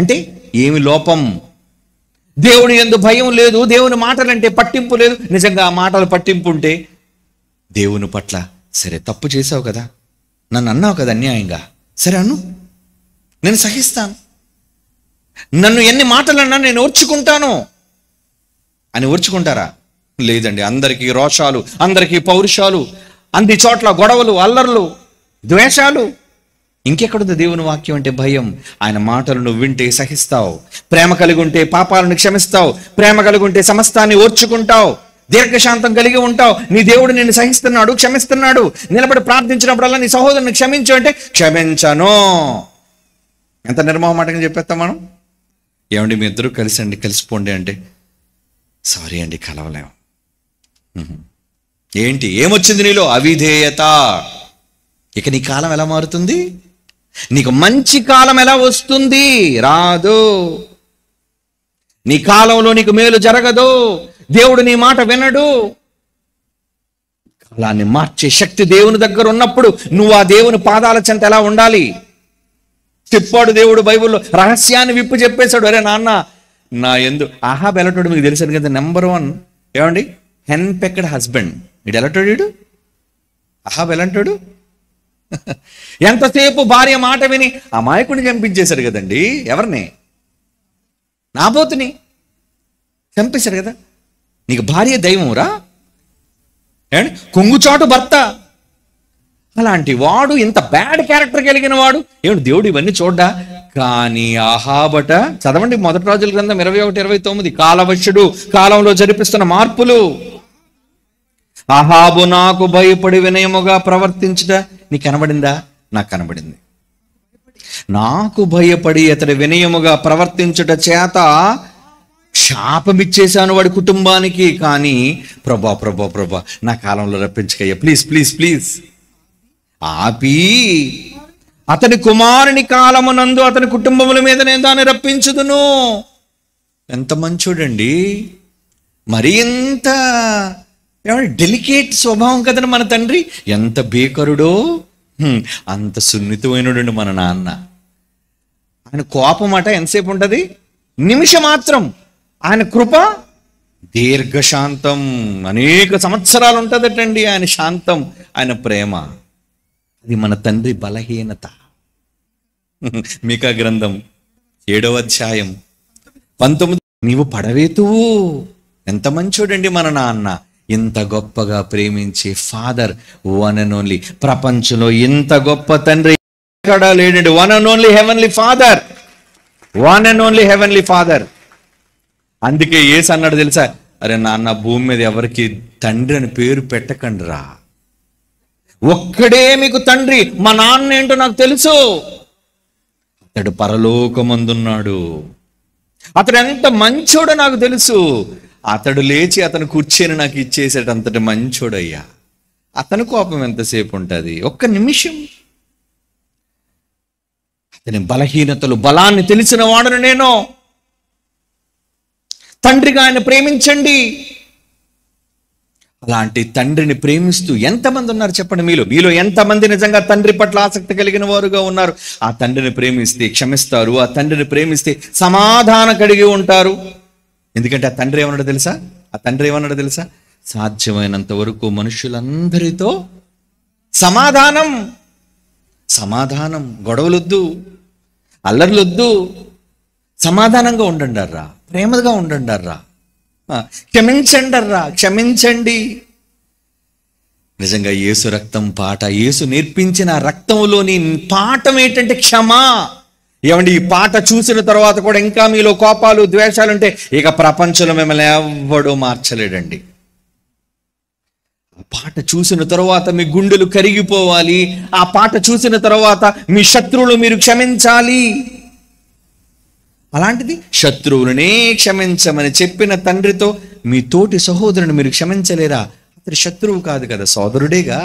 అంటే ఏమి లోపం దేవుని ఎందు భయం లేదు దేవుని మాటలంటే పట్టింపు లేదు నిజంగా ఆ మాటలు పట్టింపు ఉంటే దేవుని పట్ల సరే తప్పు చేసావు కదా నన్ను అన్నావు కదా అన్యాయంగా సరే అను నేను సహిస్తాను నన్ను ఎన్ని మాటలు అన్నా నేను ఓర్చుకుంటాను అని ఓర్చుకుంటారా లేదండి అందరికీ రోషాలు అందరికీ పౌరుషాలు అంది చోట్ల గొడవలు అల్లర్లు ద్వేషాలు ఇంకెక్కడుంది దేవుని వాక్యం అంటే భయం ఆయన మాటలను వింటే సహిస్తావు ప్రేమ కలిగి ఉంటే పాపాలను క్షమిస్తావు ప్రేమ కలిగి ఉంటే సమస్తాన్ని ఓర్చుకుంటావు దీర్ఘశాంతం కలిగి ఉంటావు నీ దేవుడు నిన్ను సహిస్తున్నాడు క్షమిస్తున్నాడు నిలబడి ప్రార్థించినప్పుడల్లా నీ సహోదరుని క్షమించు అంటే క్షమించను ఎంత నిర్మోహమాటంగా చెప్పేస్తాం మనం ఏమండి మీ ఇద్దరు కలిసి అండి కలిసిపోండి అంటే సారీ అండి కలవలేము ఏంటి ఏమొచ్చింది నీలో అవిధేయత ఇక నీ కాలం ఎలా మారుతుంది నీకు మంచి కాలం ఎలా వస్తుంది రాదు నీ కాలంలో నీకు మేలు జరగదు దేవుడు నీ మాట వినడు కాలాన్ని మార్చే శక్తి దేవుని దగ్గర ఉన్నప్పుడు నువ్వు ఆ దేవుని పాదాల చెంత ఎలా ఉండాలి చెప్పాడు దేవుడు బైబుల్లో రహస్యాన్ని విప్పు చెప్పేశాడు అరే నాన్న నా ఎందు ఆహా బెలటోడు మీకు తెలిసాను కదా నెంబర్ వన్ ఏమండి హెన్ పెక్కడ్ హస్బెండ్ ఇడు ఎలటోడు ఆహా బెలంటాడు ఎంతసేపు భార్య మాట విని అమాయకుడిని చంపించేశాడు కదండి ఎవరిని నాబోతుని చంపేశాడు కదా నీకు భార్య దైవంరా అండ్ కొంగుచాటు భర్త అలాంటి వాడు ఇంత బ్యాడ్ క్యారెక్టర్ కలిగిన వాడు ఏమిటి దేవుడు ఇవన్నీ చూడ్డా కానీ ఆహాబట చదవండి మొదటి రాజుల గ్రంథం ఇరవై ఒకటి ఇరవై తొమ్మిది కాలవశ్యుడు కాలంలో జరిపిస్తున్న మార్పులు అహాబు నాకు భయపడి వినయముగా ప్రవర్తించట నీకు కనబడిందా నాకు కనబడింది నాకు భయపడి అతడి వినయముగా ప్రవర్తించుట చేత శాపమిచ్చేశాను వాడి కుటుంబానికి కానీ ప్రభా ప్రభా ప్రభా నా కాలంలో రప్పించకయ్యా ప్లీజ్ ప్లీజ్ ప్లీజ్ ఆపి అతని కుమారుని కాలమునందు అతని కుటుంబముల మీద నేను దాన్ని రప్పించుదును ఎంత మంచోడండి మరింత ఏమంటే డెలికేట్ స్వభావం కదండి మన తండ్రి ఎంత భీకరుడో అంత సున్నితమైనడండి మన నాన్న ఆయన కోపం అట ఎంతసేపు ఉంటుంది నిమిషం మాత్రం ఆయన కృప దీర్ఘశాంతం అనేక సంవత్సరాలు ఉంటుందటండి ఆయన శాంతం ఆయన ప్రేమ అది మన తండ్రి బలహీనత మీకా గ్రంథం ఏడవ అధ్యాయం పంతొమ్మిది నీవు పడవేతువు ఎంత మంచోడండి మన నాన్న ఇంత గొప్పగా ప్రేమించే ఫాదర్ వన్ అండ్ ఓన్లీ ప్రపంచంలో ఇంత గొప్ప తండ్రి ఎక్కడా లేడండి one and only heavenly father one and only heavenly father అందుకే ఏస్ అన్నాడు తెలుసా అరే నాన్న భూమి మీద ఎవరికి తండ్రి అని పేరు పెట్టకండి రా ఒక్కడే మీకు తండ్రి మా నాన్న ఏంటో నాకు తెలుసు అతడు పరలోకమందున్నాడు అతడు ఎంత మంచోడో నాకు తెలుసు అతడు లేచి అతను కూర్చొని నాకు ఇచ్చేసాడు అంతటి మంచోడయ్యా అతను కోపం ఎంతసేపు ఉంటుంది ఒక్క నిమిషం అతని బలహీనతలు బలాన్ని తెలిసిన వాడను నేను తండ్రిగా ఆయన ప్రేమించండి అలాంటి తండ్రిని ప్రేమిస్తూ ఎంతమంది ఉన్నారు చెప్పండి మీలో మీలో ఎంతమంది నిజంగా తండ్రి పట్ల ఆసక్తి కలిగిన వారుగా ఉన్నారు ఆ తండ్రిని ప్రేమిస్తే క్షమిస్తారు ఆ తండ్రిని ప్రేమిస్తే సమాధాన కలిగి ఉంటారు ఎందుకంటే ఆ తండ్రి ఏమన్నాడు తెలుసా ఆ తండ్రి ఏమన్నాడు తెలుసా సాధ్యమైనంత వరకు మనుషులందరితో సమాధానం సమాధానం గొడవలొద్దు అల్లర్లొద్దు సమాధానంగా ఉండండి అర్రా ప్రేమగా ఉండండి అర్రా క్షమించండి అర్రా క్షమించండి నిజంగా యేసు రక్తం పాట యేసు నేర్పించిన రక్తంలోని పాఠం ఏంటంటే క్షమా ఏమండి ఈ పాట చూసిన తర్వాత కూడా ఇంకా మీలో కోపాలు ద్వేషాలు ఉంటే ఇక ప్రపంచంలో మిమ్మల్ని ఎవ్వడూ మార్చలేడండి ఆ పాట చూసిన తర్వాత మీ గుండెలు కరిగిపోవాలి ఆ పాట చూసిన తర్వాత మీ శత్రువులు మీరు క్షమించాలి అలాంటిది శత్రువులనే క్షమించమని చెప్పిన తండ్రితో మీ తోటి సహోదరుని మీరు క్షమించలేరా అతని శత్రువు కాదు కదా సోదరుడేగా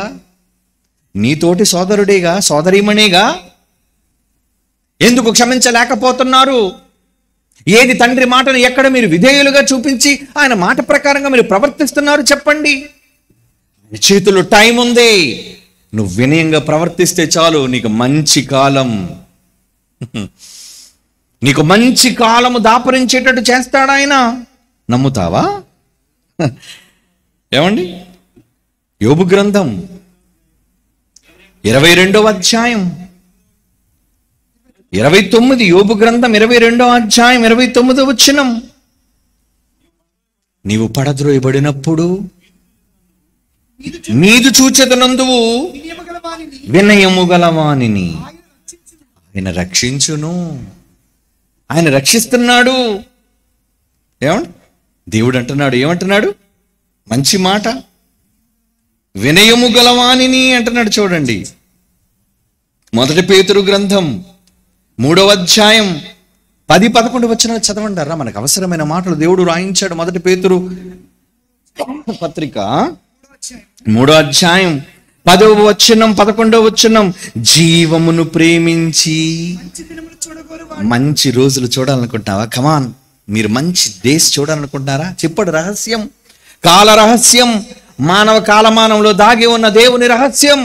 నీ తోటి సోదరుడేగా సోదరీమణేగా ఎందుకు క్షమించలేకపోతున్నారు ఏది తండ్రి మాటను ఎక్కడ మీరు విధేయులుగా చూపించి ఆయన మాట ప్రకారంగా మీరు ప్రవర్తిస్తున్నారు చెప్పండి చేతులు టైం ఉంది నువ్వు వినయంగా ప్రవర్తిస్తే చాలు నీకు మంచి కాలం నీకు మంచి కాలము దాపరించేటట్టు చేస్తాడు ఆయన నమ్ముతావా ఏమండి యోగు గ్రంథం ఇరవై రెండవ అధ్యాయం ఇరవై తొమ్మిది యోపు గ్రంథం ఇరవై రెండో అధ్యాయం ఇరవై తొమ్మిదో వచ్చినం నీవు పడద్రోయబడినప్పుడు నీదు చూచెదనందువు వినయము గలవాని ఆయన రక్షించును ఆయన రక్షిస్తున్నాడు ఏమంట దేవుడు అంటున్నాడు ఏమంటున్నాడు మంచి మాట వినయము గలవాణిని అంటున్నాడు చూడండి మొదటి పేతురు గ్రంథం మూడవ అధ్యాయం పది పదకొండు వచ్చిన చదవండారా మనకు అవసరమైన మాటలు దేవుడు రాయించాడు మొదటి పేతురు పత్రిక మూడో అధ్యాయం పదవ వచ్చినం పదకొండవ వచ్చినం జీవమును ప్రేమించి మంచి రోజులు చూడాలనుకుంటున్నావా కమాన్ మీరు మంచి దేశ్ చూడాలనుకుంటున్నారా చెప్పడు రహస్యం కాల రహస్యం మానవ కాలమానంలో దాగి ఉన్న దేవుని రహస్యం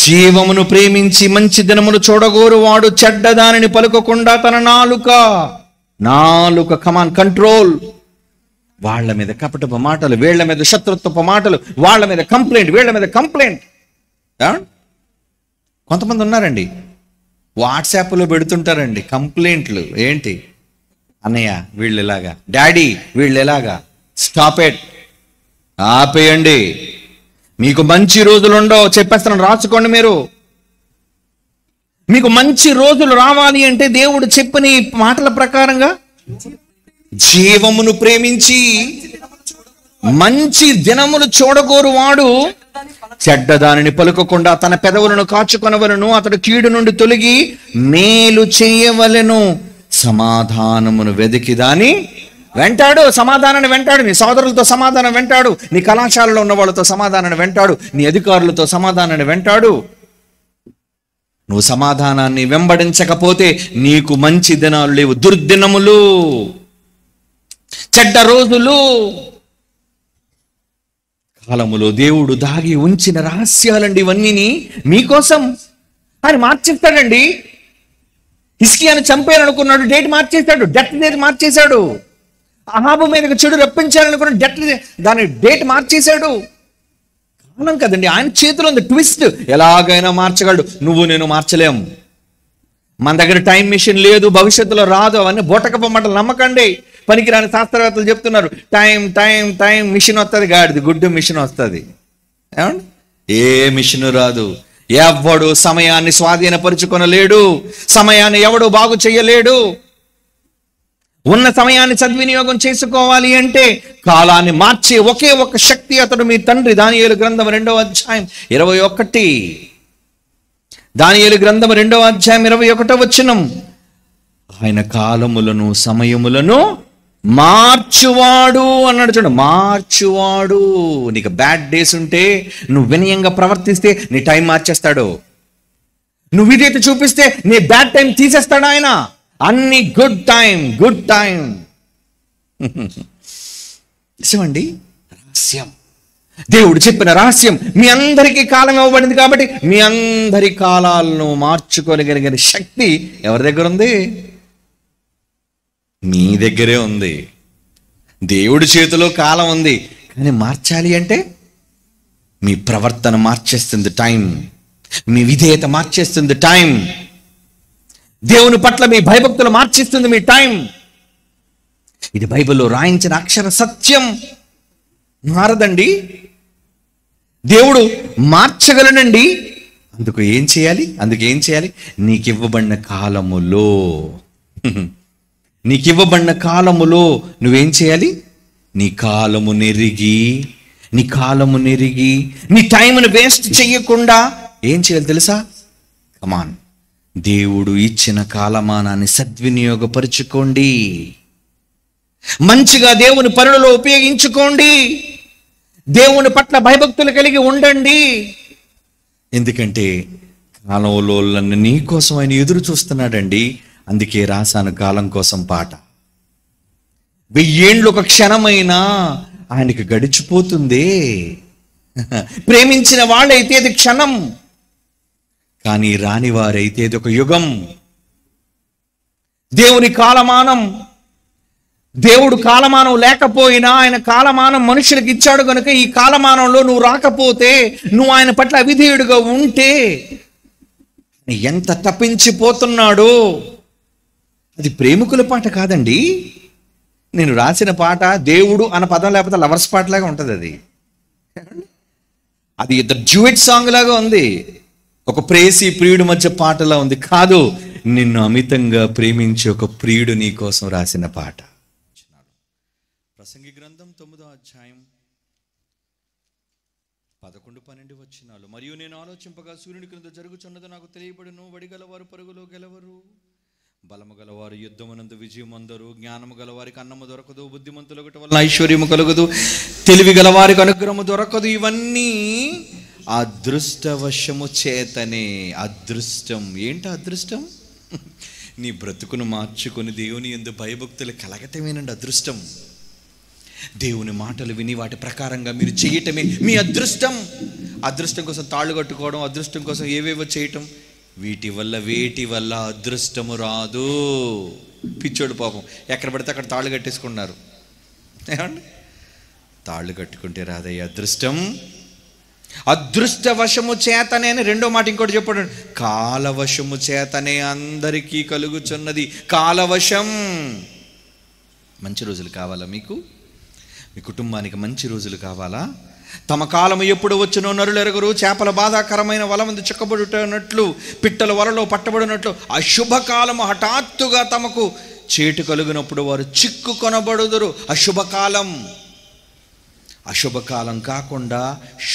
జీవమును ప్రేమించి మంచి దినమును చూడగోరు వాడు చెడ్డదానిని పలుకకుండా తన నాలుక నాలుక కమాన్ కంట్రోల్ వాళ్ళ మీద కపటపు మాటలు వీళ్ళ మీద శత్రుత్వపు మాటలు వాళ్ళ మీద కంప్లైంట్ వీళ్ళ మీద కంప్లైంట్ కొంతమంది ఉన్నారండి వాట్సాప్లో పెడుతుంటారండి కంప్లైంట్లు ఏంటి అన్నయ్య వీళ్ళు ఇలాగా డాడీ వీళ్ళు ఇలాగా స్టాప్ ఎట్ ఆపేయండి మీకు మంచి రోజులు ఉండవు చెప్పేస్తాను రాసుకోండి మీరు మీకు మంచి రోజులు రావాలి అంటే దేవుడు చెప్పిన ఈ మాటల ప్రకారంగా జీవమును ప్రేమించి మంచి దినములు చూడగోరు వాడు చెడ్డదానిని పలుకకుండా తన పెదవులను కాచుకొనవలను అతడు కీడు నుండి తొలగి మేలు చేయవలను సమాధానమును వెదికి దాని వెంటాడు సమాధానాన్ని వెంటాడు నీ సోదరులతో సమాధానం వెంటాడు నీ కళాశాలలో ఉన్న వాళ్ళతో సమాధానాన్ని వెంటాడు నీ అధికారులతో సమాధానాన్ని వెంటాడు నువ్వు సమాధానాన్ని వెంబడించకపోతే నీకు మంచి దినాలు లేవు దుర్దినములు చెడ్డ రోజులు కాలములో దేవుడు దాగి ఉంచిన రహస్యాలండి ఇవన్నీ మీకోసం అని మార్చిస్తాడండి అని చంపేయాలనుకున్నాడు డేట్ మార్చేస్తాడు డెత్ డేట్ మార్చేశాడు అహాబు మీదకి చెడు రప్పించాలనుకున్న డెట్ దాని డేట్ మార్చేశాడు కారణం కదండి ఆయన చేతిలో ఉంది ట్విస్ట్ ఎలాగైనా మార్చగలడు నువ్వు నేను మార్చలేము మన దగ్గర టైం మిషన్ లేదు భవిష్యత్తులో రాదు అవన్నీ బొటకపు బొమ్మటలు నమ్మకండి పనికిరాని శాస్త్రవేత్తలు చెప్తున్నారు టైం టైం టైం మిషన్ వస్తుంది గాడిది గుడ్డు మిషన్ వస్తుంది ఏమండి ఏ మిషన్ రాదు ఎవడు సమయాన్ని స్వాధీనపరుచుకొనలేడు సమయాన్ని ఎవడు బాగు చేయలేడు ఉన్న సమయాన్ని సద్వినియోగం చేసుకోవాలి అంటే కాలాన్ని మార్చే ఒకే ఒక శక్తి అతడు మీ తండ్రి దానియేలు గ్రంథం రెండవ అధ్యాయం ఇరవై ఒకటి దానియేలు గ్రంథం రెండవ అధ్యాయం ఇరవై ఒకటో వచ్చినం ఆయన కాలములను సమయములను మార్చువాడు అన్నాడు చూడండి మార్చువాడు నీకు బ్యాడ్ డేస్ ఉంటే నువ్వు వినయంగా ప్రవర్తిస్తే నీ టైం మార్చేస్తాడు నువ్వు ఇదైతే చూపిస్తే నీ బ్యాడ్ టైం తీసేస్తాడు ఆయన అన్ని గుడ్ టైం గుడ్ టైం నిజమండి రహస్యం దేవుడు చెప్పిన రహస్యం మీ అందరికీ కాలం ఇవ్వబడింది కాబట్టి మీ అందరి కాలాలను మార్చుకోగలిగిన శక్తి ఎవరి దగ్గర ఉంది మీ దగ్గరే ఉంది దేవుడి చేతిలో కాలం ఉంది కానీ మార్చాలి అంటే మీ ప్రవర్తన మార్చేస్తుంది టైం మీ విధేయత మార్చేస్తుంది టైం దేవుని పట్ల మీ భయభక్తులు మార్చిస్తుంది మీ టైం ఇది బైబిల్లో రాయించిన అక్షర సత్యం మారదండి దేవుడు మార్చగలనండి అందుకు ఏం చేయాలి అందుకు ఏం చేయాలి నీకు ఇవ్వబడిన కాలములో నీకు ఇవ్వబడిన కాలములో నువ్వేం చేయాలి నీ కాలము నెరిగి నీ కాలము నెరిగి నీ టైమును వేస్ట్ చేయకుండా ఏం చేయాలి తెలుసా కమాన్ దేవుడు ఇచ్చిన కాలమానాన్ని సద్వినియోగపరుచుకోండి మంచిగా దేవుని పనులలో ఉపయోగించుకోండి దేవుని పట్ల భయభక్తులు కలిగి ఉండండి ఎందుకంటే కాలంలో నన్ను నీ కోసం ఆయన ఎదురు చూస్తున్నాడండి అందుకే రాశాను కాలం కోసం పాట వెయ్యేళ్ళు ఒక క్షణమైనా ఆయనకి గడిచిపోతుంది ప్రేమించిన వాళ్ళైతే అది క్షణం కానీ రాని వారైతే ఇది ఒక యుగం దేవుని కాలమానం దేవుడు కాలమానం లేకపోయినా ఆయన కాలమానం మనుషులకు ఇచ్చాడు కనుక ఈ కాలమానంలో నువ్వు రాకపోతే నువ్వు ఆయన పట్ల అవిధేయుడిగా ఉంటే ఎంత తప్పించిపోతున్నాడో అది ప్రేమికుల పాట కాదండి నేను రాసిన పాట దేవుడు అన్న పదం లేకపోతే లవర్స్ పాటలాగా ఉంటుంది అది అది ఇద్దరు జ్యూయిట్ సాంగ్ లాగా ఉంది ఒక ప్రేసి ప్రియుడి మధ్య పాటలా ఉంది కాదు నిన్ను అమితంగా ప్రేమించి ఒక ప్రియుడు నీ కోసం రాసిన పాట ప్రసంగి గ్రంథం తొమ్మిదో అధ్యాయం పదకొండు పన్నెండు వచ్చినాలు మరియు నేను ఆలోచింపగా సూర్యుని క్రింద జరుగుచున్నది నాకు తెలియబడును వడిగలవారు పరుగులో గెలవరు బలము గలవారు యుద్ధమునందు విజయం అందరు జ్ఞానము గలవారికి అన్నము దొరకదు ఒకటి వల్ల ఐశ్వర్యము కలుగదు తెలివి గలవారికి అనుగ్రహము దొరకదు ఇవన్నీ అదృష్టవశము చేతనే అదృష్టం ఏంటి అదృష్టం నీ బ్రతుకును మార్చుకుని దేవుని ఎందు భయభక్తులు కలగటమేనండి అదృష్టం దేవుని మాటలు విని వాటి ప్రకారంగా మీరు చేయటమే మీ అదృష్టం అదృష్టం కోసం తాళ్ళు కట్టుకోవడం అదృష్టం కోసం ఏవేవో చేయటం వీటి వల్ల వేటి వల్ల అదృష్టము రాదు పిచ్చోడు పాపం ఎక్కడ పడితే అక్కడ తాళ్ళు కట్టేసుకున్నారు తాళ్ళు కట్టుకుంటే రాదయ్య అదృష్టం అదృష్టవశము చేతనే అని రెండో మాట ఇంకోటి చెప్పాడు కాలవశము చేతనే అందరికీ కలుగుచున్నది కాలవశం మంచి రోజులు కావాలా మీకు మీ కుటుంబానికి మంచి రోజులు కావాలా తమ కాలం ఎప్పుడు వచ్చినో నరులెరగరు చేపల బాధాకరమైన వల మందు చిక్కబడుటనట్లు పిట్టల వలలో పట్టబడినట్లు అశుభకాలము హఠాత్తుగా తమకు చేటు కలిగినప్పుడు వారు చిక్కు కొనబడుదురు అశుభకాలం అశుభకాలం కాకుండా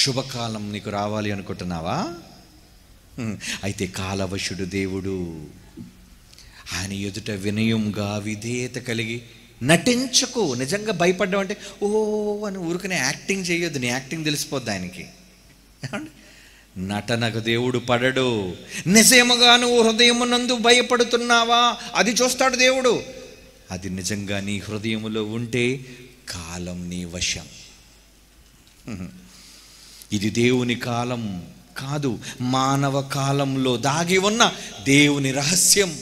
శుభకాలం నీకు రావాలి అనుకుంటున్నావా అయితే కాలవశుడు దేవుడు ఆయన ఎదుట వినయంగా విధేయత కలిగి నటించకు నిజంగా భయపడ్డం అంటే ఓ అని ఊరికనే యాక్టింగ్ చేయొద్దు నీ యాక్టింగ్ తెలిసిపోద్ది ఆయనకి నటనకు దేవుడు పడడు నిజముగా నువ్వు హృదయమునందు భయపడుతున్నావా అది చూస్తాడు దేవుడు అది నిజంగా నీ హృదయములో ఉంటే కాలం నీ వశం ఇది దేవుని కాలం కాదు మానవ కాలంలో దాగి ఉన్న దేవుని రహస్యం